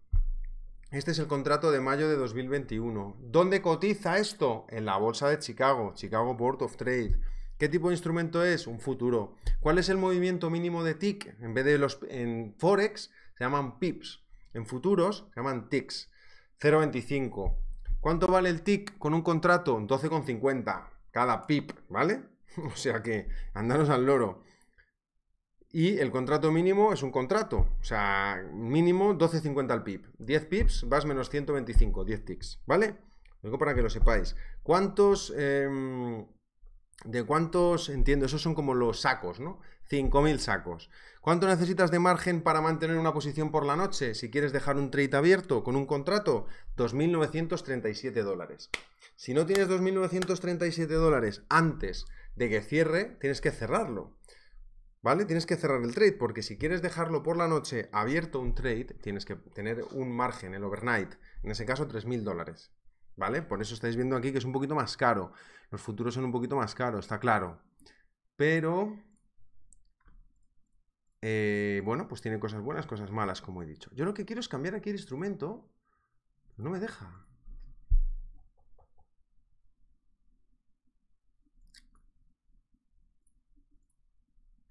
este es el contrato de mayo de 2021. ¿Dónde cotiza esto? En la bolsa de Chicago, Chicago Board of Trade. ¿Qué tipo de instrumento es? Un futuro. ¿Cuál es el movimiento mínimo de TIC? En vez de los en Forex se llaman pips. En futuros se llaman TICs. 0,25. ¿Cuánto vale el TIC con un contrato? 12,50 cada pip, ¿vale? O sea que andaros al loro. Y el contrato mínimo es un contrato, o sea, mínimo 12.50 al pip. 10 pips vas menos 125, 10 ticks, ¿vale? Luego para que lo sepáis. ¿Cuántos... Em, ¿De cuántos? Entiendo, esos son como los sacos, ¿no? 5.000 sacos. ¿Cuánto necesitas de margen para mantener una posición por la noche? Si quieres dejar un trade abierto con un contrato, 2.937 dólares. Si no tienes 2.937 dólares antes de que cierre, tienes que cerrarlo. ¿vale? Tienes que cerrar el trade porque si quieres dejarlo por la noche abierto un trade, tienes que tener un margen, el overnight, en ese caso 3.000 dólares, ¿vale? Por eso estáis viendo aquí que es un poquito más caro, los futuros son un poquito más caros, está claro. Pero, eh, bueno, pues tiene cosas buenas, cosas malas, como he dicho. Yo lo que quiero es cambiar aquí el instrumento, no me deja.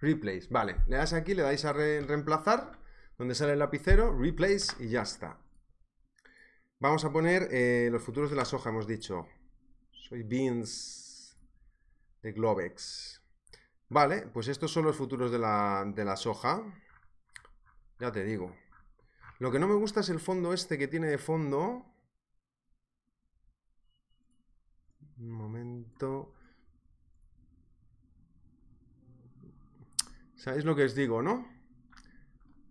Replace, vale. Le das aquí, le dais a reemplazar, donde sale el lapicero, replace y ya está. Vamos a poner eh, los futuros de la soja, hemos dicho. Soy beans de Globex. Vale, pues estos son los futuros de la, de la soja. Ya te digo. Lo que no me gusta es el fondo este que tiene de fondo. Un momento. ¿Sabéis lo que os digo, no?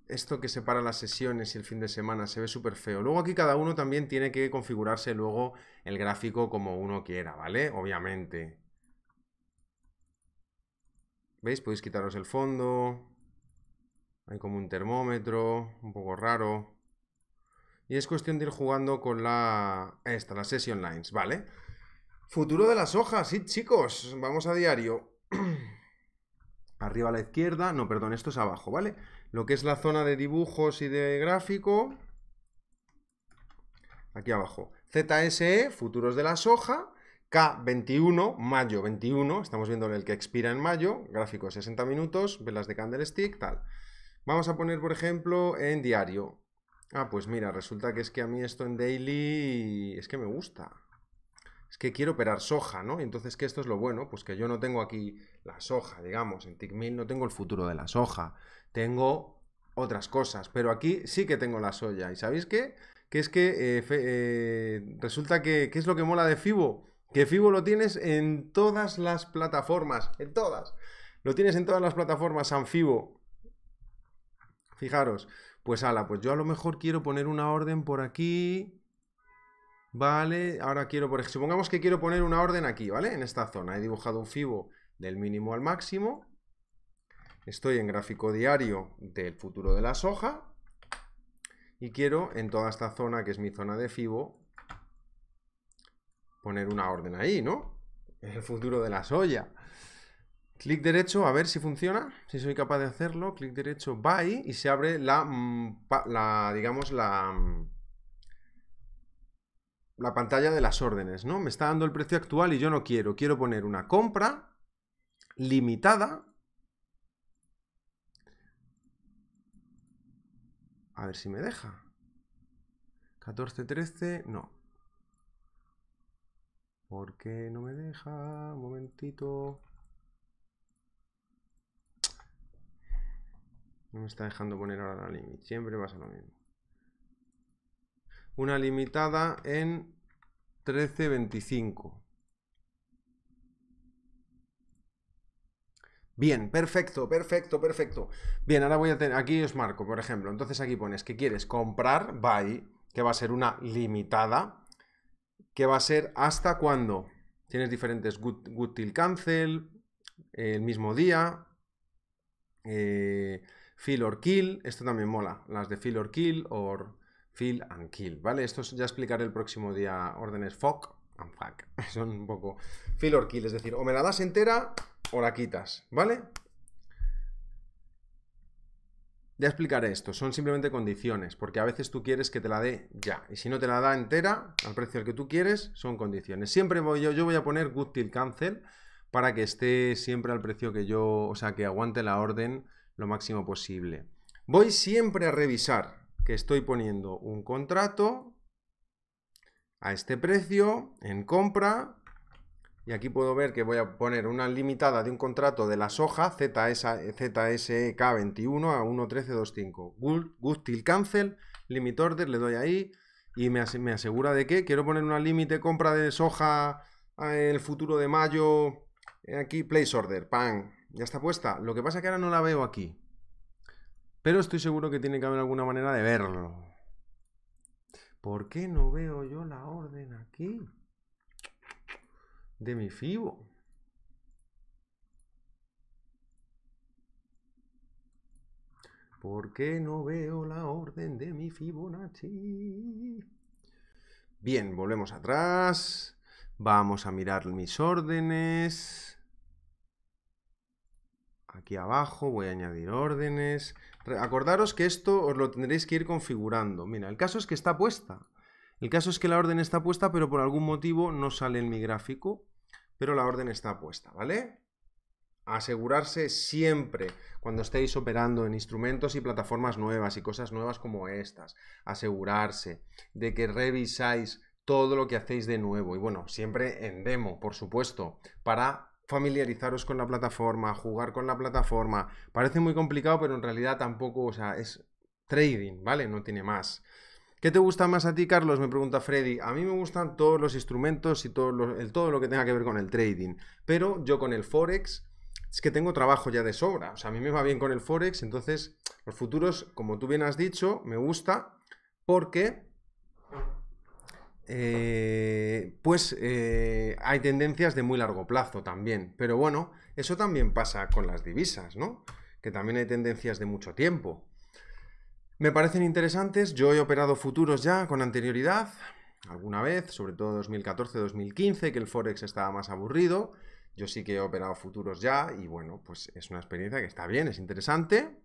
Esto que separa las sesiones y el fin de semana se ve súper feo. Luego aquí cada uno también tiene que configurarse luego el gráfico como uno quiera, ¿vale? Obviamente. ¿Veis? Podéis quitaros el fondo. Hay como un termómetro, un poco raro. Y es cuestión de ir jugando con la... Esta, la session lines, ¿vale? Futuro de las hojas, sí, chicos. Vamos a diario arriba a la izquierda, no, perdón, esto es abajo, ¿vale? Lo que es la zona de dibujos y de gráfico, aquí abajo, ZSE, futuros de la soja, K21, mayo 21, estamos viendo el que expira en mayo, gráfico 60 minutos, velas de candlestick, tal. Vamos a poner, por ejemplo, en diario. Ah, pues mira, resulta que es que a mí esto en daily es que me gusta es que quiero operar soja, ¿no? Y entonces que esto es lo bueno, pues que yo no tengo aquí la soja, digamos, en Tickmill no tengo el futuro de la soja, tengo otras cosas, pero aquí sí que tengo la soya. ¿Y sabéis qué? Que es que eh, eh, resulta que, ¿qué es lo que mola de FIBO? Que FIBO lo tienes en todas las plataformas, en todas. Lo tienes en todas las plataformas, San Fibo. Fijaros, pues ala, pues yo a lo mejor quiero poner una orden por aquí, Vale, ahora quiero, por ejemplo, supongamos que quiero poner una orden aquí, ¿vale? En esta zona. He dibujado un fibo del mínimo al máximo. Estoy en gráfico diario del futuro de la soja. Y quiero en toda esta zona, que es mi zona de fibo, poner una orden ahí, ¿no? El futuro de la soya. Clic derecho, a ver si funciona, si soy capaz de hacerlo. Clic derecho, buy, y se abre la mm, digamos, la mm, la pantalla de las órdenes, ¿no? Me está dando el precio actual y yo no quiero. Quiero poner una compra limitada. A ver si me deja. 14, 13, no. ¿Por qué no me deja? Un momentito. No me está dejando poner ahora la límite. Siempre pasa lo mismo una limitada en 13.25. Bien, perfecto, perfecto, perfecto. Bien, ahora voy a tener, aquí os marco, por ejemplo, entonces aquí pones que quieres comprar buy, que va a ser una limitada, que va a ser hasta cuándo. Tienes diferentes good, good till cancel, el mismo día, eh, fill or kill, esto también mola, las de fill or kill or Fill and kill, ¿vale? Esto ya explicaré el próximo día. Órdenes fuck and fuck. Son un poco fill or kill, es decir, o me la das entera o la quitas, ¿vale? Ya explicaré esto, son simplemente condiciones, porque a veces tú quieres que te la dé ya, y si no te la da entera, al precio al que tú quieres, son condiciones. Siempre voy yo, yo voy a poner good till cancel para que esté siempre al precio que yo, o sea, que aguante la orden lo máximo posible. Voy siempre a revisar, que estoy poniendo un contrato a este precio en compra y aquí puedo ver que voy a poner una limitada de un contrato de la soja ZSEK21 a 1.1325 good, good till cancel, limit order, le doy ahí y me, me asegura de que quiero poner una límite compra de soja en ah, el futuro de mayo eh, aquí place order, pan, ya está puesta lo que pasa es que ahora no la veo aquí pero estoy seguro que tiene que haber alguna manera de verlo. ¿Por qué no veo yo la orden aquí? De mi FIBO. ¿Por qué no veo la orden de mi Fibonacci? Bien, volvemos atrás. Vamos a mirar mis órdenes. Aquí abajo voy a añadir órdenes. Acordaros que esto os lo tendréis que ir configurando. Mira, el caso es que está puesta. El caso es que la orden está puesta, pero por algún motivo no sale en mi gráfico, pero la orden está puesta, ¿vale? Asegurarse siempre cuando estéis operando en instrumentos y plataformas nuevas y cosas nuevas como estas. Asegurarse de que revisáis todo lo que hacéis de nuevo. Y bueno, siempre en demo, por supuesto, para familiarizaros con la plataforma, jugar con la plataforma. Parece muy complicado, pero en realidad tampoco, o sea, es trading, ¿vale? No tiene más. ¿Qué te gusta más a ti, Carlos? Me pregunta Freddy. A mí me gustan todos los instrumentos y todo lo, todo lo que tenga que ver con el trading. Pero yo con el Forex es que tengo trabajo ya de sobra. O sea, a mí me va bien con el Forex. Entonces, los futuros, como tú bien has dicho, me gusta porque eh, pues eh, hay tendencias de muy largo plazo también. Pero bueno, eso también pasa con las divisas, ¿no? Que también hay tendencias de mucho tiempo. Me parecen interesantes, yo he operado futuros ya con anterioridad, alguna vez, sobre todo 2014-2015, que el Forex estaba más aburrido. Yo sí que he operado futuros ya y bueno, pues es una experiencia que está bien, es interesante,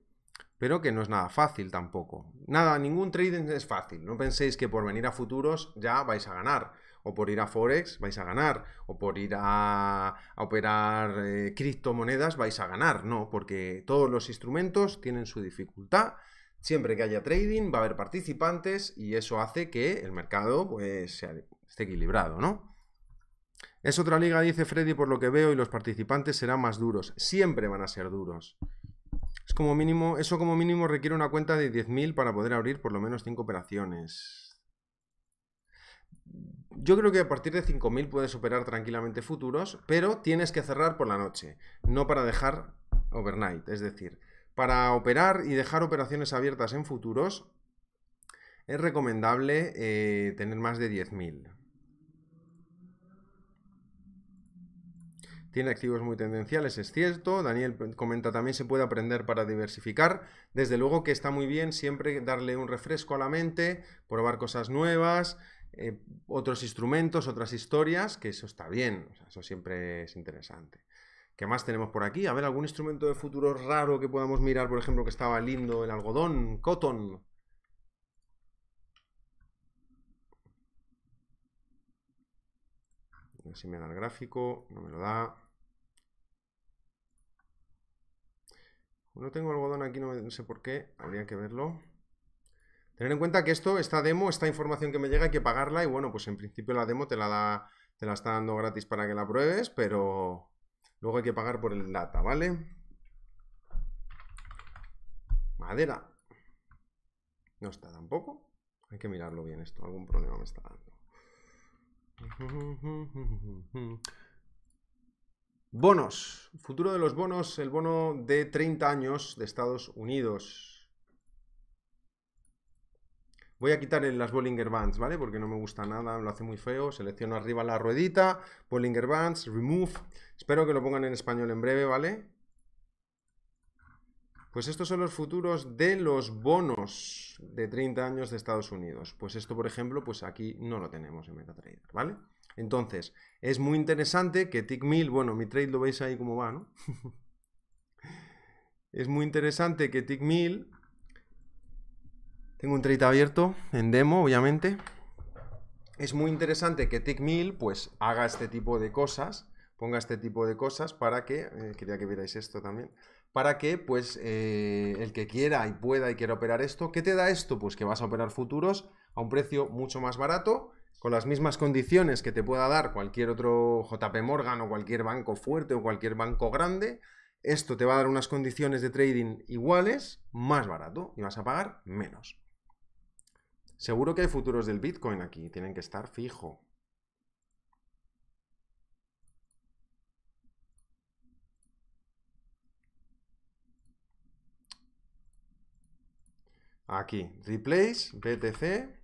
pero que no es nada fácil tampoco. Nada, ningún trading es fácil. No penséis que por venir a futuros ya vais a ganar. O por ir a Forex vais a ganar. O por ir a, operar eh, criptomonedas vais a ganar. No, porque todos los instrumentos tienen su dificultad. Siempre que haya trading va a haber participantes y eso hace que el mercado pues, esté equilibrado, ¿no? Es otra liga, dice Freddy, por lo que veo, y los participantes serán más duros. Siempre van a ser duros. Es como mínimo, eso como mínimo requiere una cuenta de 10.000 para poder abrir por lo menos 5 operaciones. Yo creo que a partir de 5.000 puedes operar tranquilamente futuros, pero tienes que cerrar por la noche, no para dejar overnight. Es decir, para operar y dejar operaciones abiertas en futuros, es recomendable eh, tener más de 10.000. Tiene activos muy tendenciales, es cierto. Daniel comenta también se puede aprender para diversificar. Desde luego que está muy bien siempre darle un refresco a la mente, probar cosas nuevas, eh, otros instrumentos, otras historias, que eso está bien. eso siempre es interesante. ¿Qué más tenemos por aquí? A ver, algún instrumento de futuro raro que podamos mirar, por ejemplo, que estaba lindo, el algodón, cotton. A ver si me da el gráfico, no me lo da. No tengo algodón aquí, no sé por qué, habría que verlo. Tener en cuenta que esto, esta demo, esta información que me llega hay que pagarla y bueno, pues en principio la demo te la da, te la está dando gratis para que la pruebes, pero luego hay que pagar por el data, ¿vale? Madera. No está tampoco. Hay que mirarlo bien esto, algún problema me está dando. Bonos. Futuro de los bonos, el bono de 30 años de Estados Unidos. Voy a quitar las Bollinger Bands, ¿vale? Porque no me gusta nada, lo hace muy feo. Selecciono arriba la ruedita, Bollinger Bands, Remove. Espero que lo pongan en español en breve, ¿vale? Pues estos son los futuros de los bonos de 30 años de Estados Unidos. Pues esto, por ejemplo, pues aquí no lo tenemos en MetaTrader, ¿vale? Entonces, es muy interesante que TIC1000, bueno, mi trade lo veis ahí como va, ¿no? es muy interesante que TIC1000, tengo un trade abierto en demo, obviamente. Es muy interesante que TIC1000 pues haga este tipo de cosas, ponga este tipo de cosas para que, eh, quería que vierais esto también, para que pues eh, el que quiera y pueda y quiera operar esto, ¿qué te da esto? Pues que vas a operar futuros a un precio mucho más barato con las mismas condiciones que te pueda dar cualquier otro JP Morgan o cualquier banco fuerte o cualquier banco grande, esto te va a dar unas condiciones de trading iguales, más barato y vas a pagar menos. Seguro que hay futuros del Bitcoin aquí, tienen que estar fijo. Aquí, replace, BTC,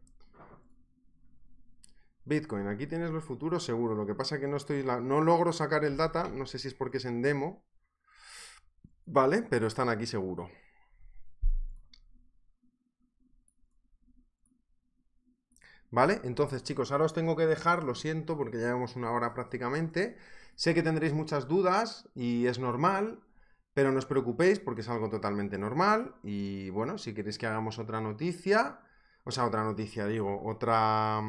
Bitcoin, aquí tienes los futuros seguro. Lo que pasa es que no estoy. No logro sacar el data. No sé si es porque es en demo. Vale, pero están aquí seguro. ¿Vale? Entonces, chicos, ahora os tengo que dejar, lo siento, porque ya llevamos una hora prácticamente. Sé que tendréis muchas dudas y es normal, pero no os preocupéis porque es algo totalmente normal. Y bueno, si queréis que hagamos otra noticia, o sea, otra noticia, digo, otra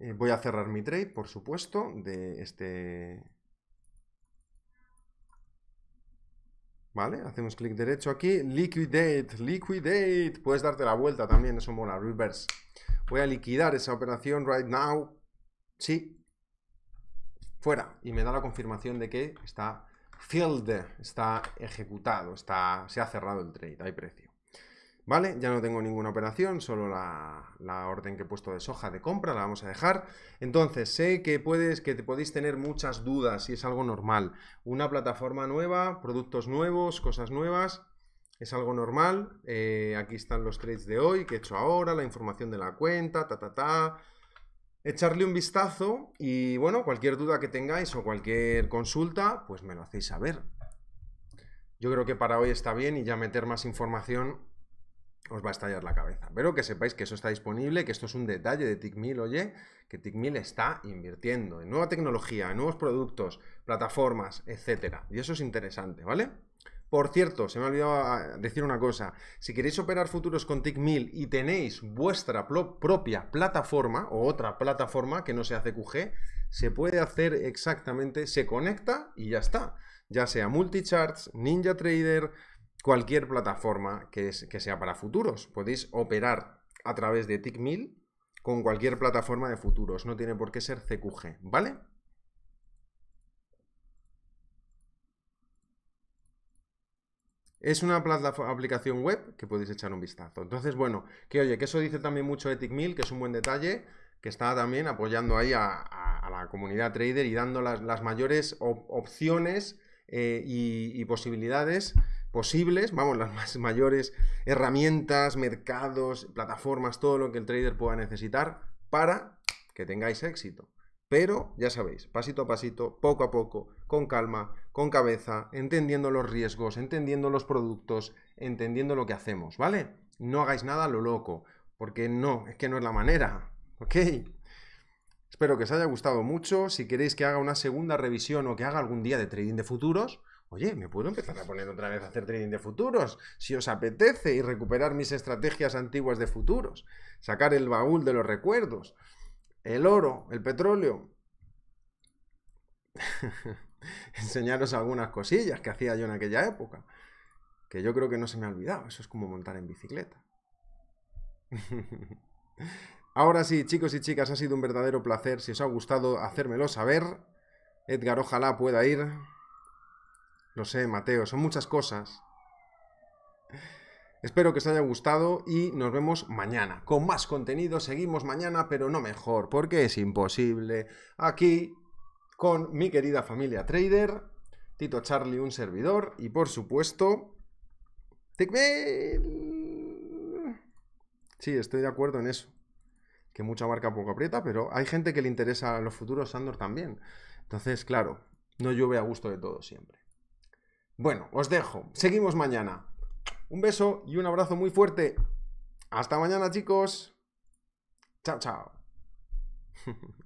eh, voy a cerrar mi trade, por supuesto, de este... Vale, hacemos clic derecho aquí. Liquidate, liquidate. Puedes darte la vuelta también, eso mola. Reverse. Voy a liquidar esa operación right now. Sí. Fuera. Y me da la confirmación de que está filled, está ejecutado, está, se ha cerrado el trade, hay precio. ¿Vale? Ya no tengo ninguna operación, solo la, orden que he puesto de soja de compra, la vamos a dejar. Entonces, sé que, puedes, que te podéis tener muchas dudas y es algo normal. Una plataforma nueva, productos nuevos, cosas nuevas, es algo normal. Eh, aquí están los trades de hoy que he hecho ahora, la información de la cuenta, ta, ta, ta. Echarle un vistazo y, bueno, cualquier duda que tengáis o cualquier consulta, pues me lo hacéis saber. Yo creo que para hoy está bien y ya meter más información os va a estallar la cabeza. Pero que sepáis que eso está disponible, que esto es un detalle de Tickmill, oye, que Tickmill está invirtiendo en nueva tecnología, en nuevos productos, plataformas, etcétera. Y eso es interesante, ¿vale? Por cierto, se me ha olvidado ah, decir una cosa. Si queréis operar futuros con Tickmill y tenéis vuestra propia plataforma o otra plataforma que no sea CQG, se puede hacer exactamente, se conecta y ya está. Ya sea Multicharts, Ninja Trader, cualquier plataforma que, sea para futuros. Podéis operar a través de TICMIL con cualquier plataforma de futuros. No tiene por qué ser CQG, ¿vale? Es una aplicación web que podéis echar un vistazo. Entonces, bueno, que oye, que eso dice también mucho tic que es un buen detalle, que está también apoyando ahí a, la comunidad trader y dando las, mayores opciones eh, y, posibilidades posibles, vamos, las más mayores herramientas, mercados, plataformas, todo lo que el trader pueda necesitar para que tengáis éxito. Pero ya sabéis, pasito a pasito, poco a poco, con calma, con cabeza, entendiendo los riesgos, entendiendo los productos, entendiendo lo que hacemos, ¿vale? No hagáis nada a lo loco, porque no, es que no es la manera, ¿ok? Espero que os haya gustado mucho. Si queréis que haga una segunda revisión o que haga algún día de trading de futuros, oye, me puedo empezar a poner otra vez a hacer trading de futuros, si os apetece, y recuperar mis estrategias antiguas de futuros, sacar el baúl de los recuerdos, el oro, el petróleo, enseñaros algunas cosillas que hacía yo en aquella época, que yo creo que no se me ha olvidado, eso es como montar en bicicleta. Ahora sí, chicos y chicas, ha sido un verdadero placer. Si os ha gustado, hacérmelo saber. Edgar, ojalá pueda ir. Lo sé, Mateo, son muchas cosas. Espero que os haya gustado y nos vemos mañana. Con más contenido, seguimos mañana, pero no mejor, porque es imposible. Aquí, con mi querida familia trader, Tito Charlie, un servidor, y por supuesto... Sí, estoy de acuerdo en eso. Que mucha barca poco aprieta, pero hay gente que le interesa a los futuros Sandor también. Entonces, claro, no llueve a gusto de todo siempre. Bueno, os dejo. Seguimos mañana. Un beso y un abrazo muy fuerte. Hasta mañana, chicos. Chao, chao.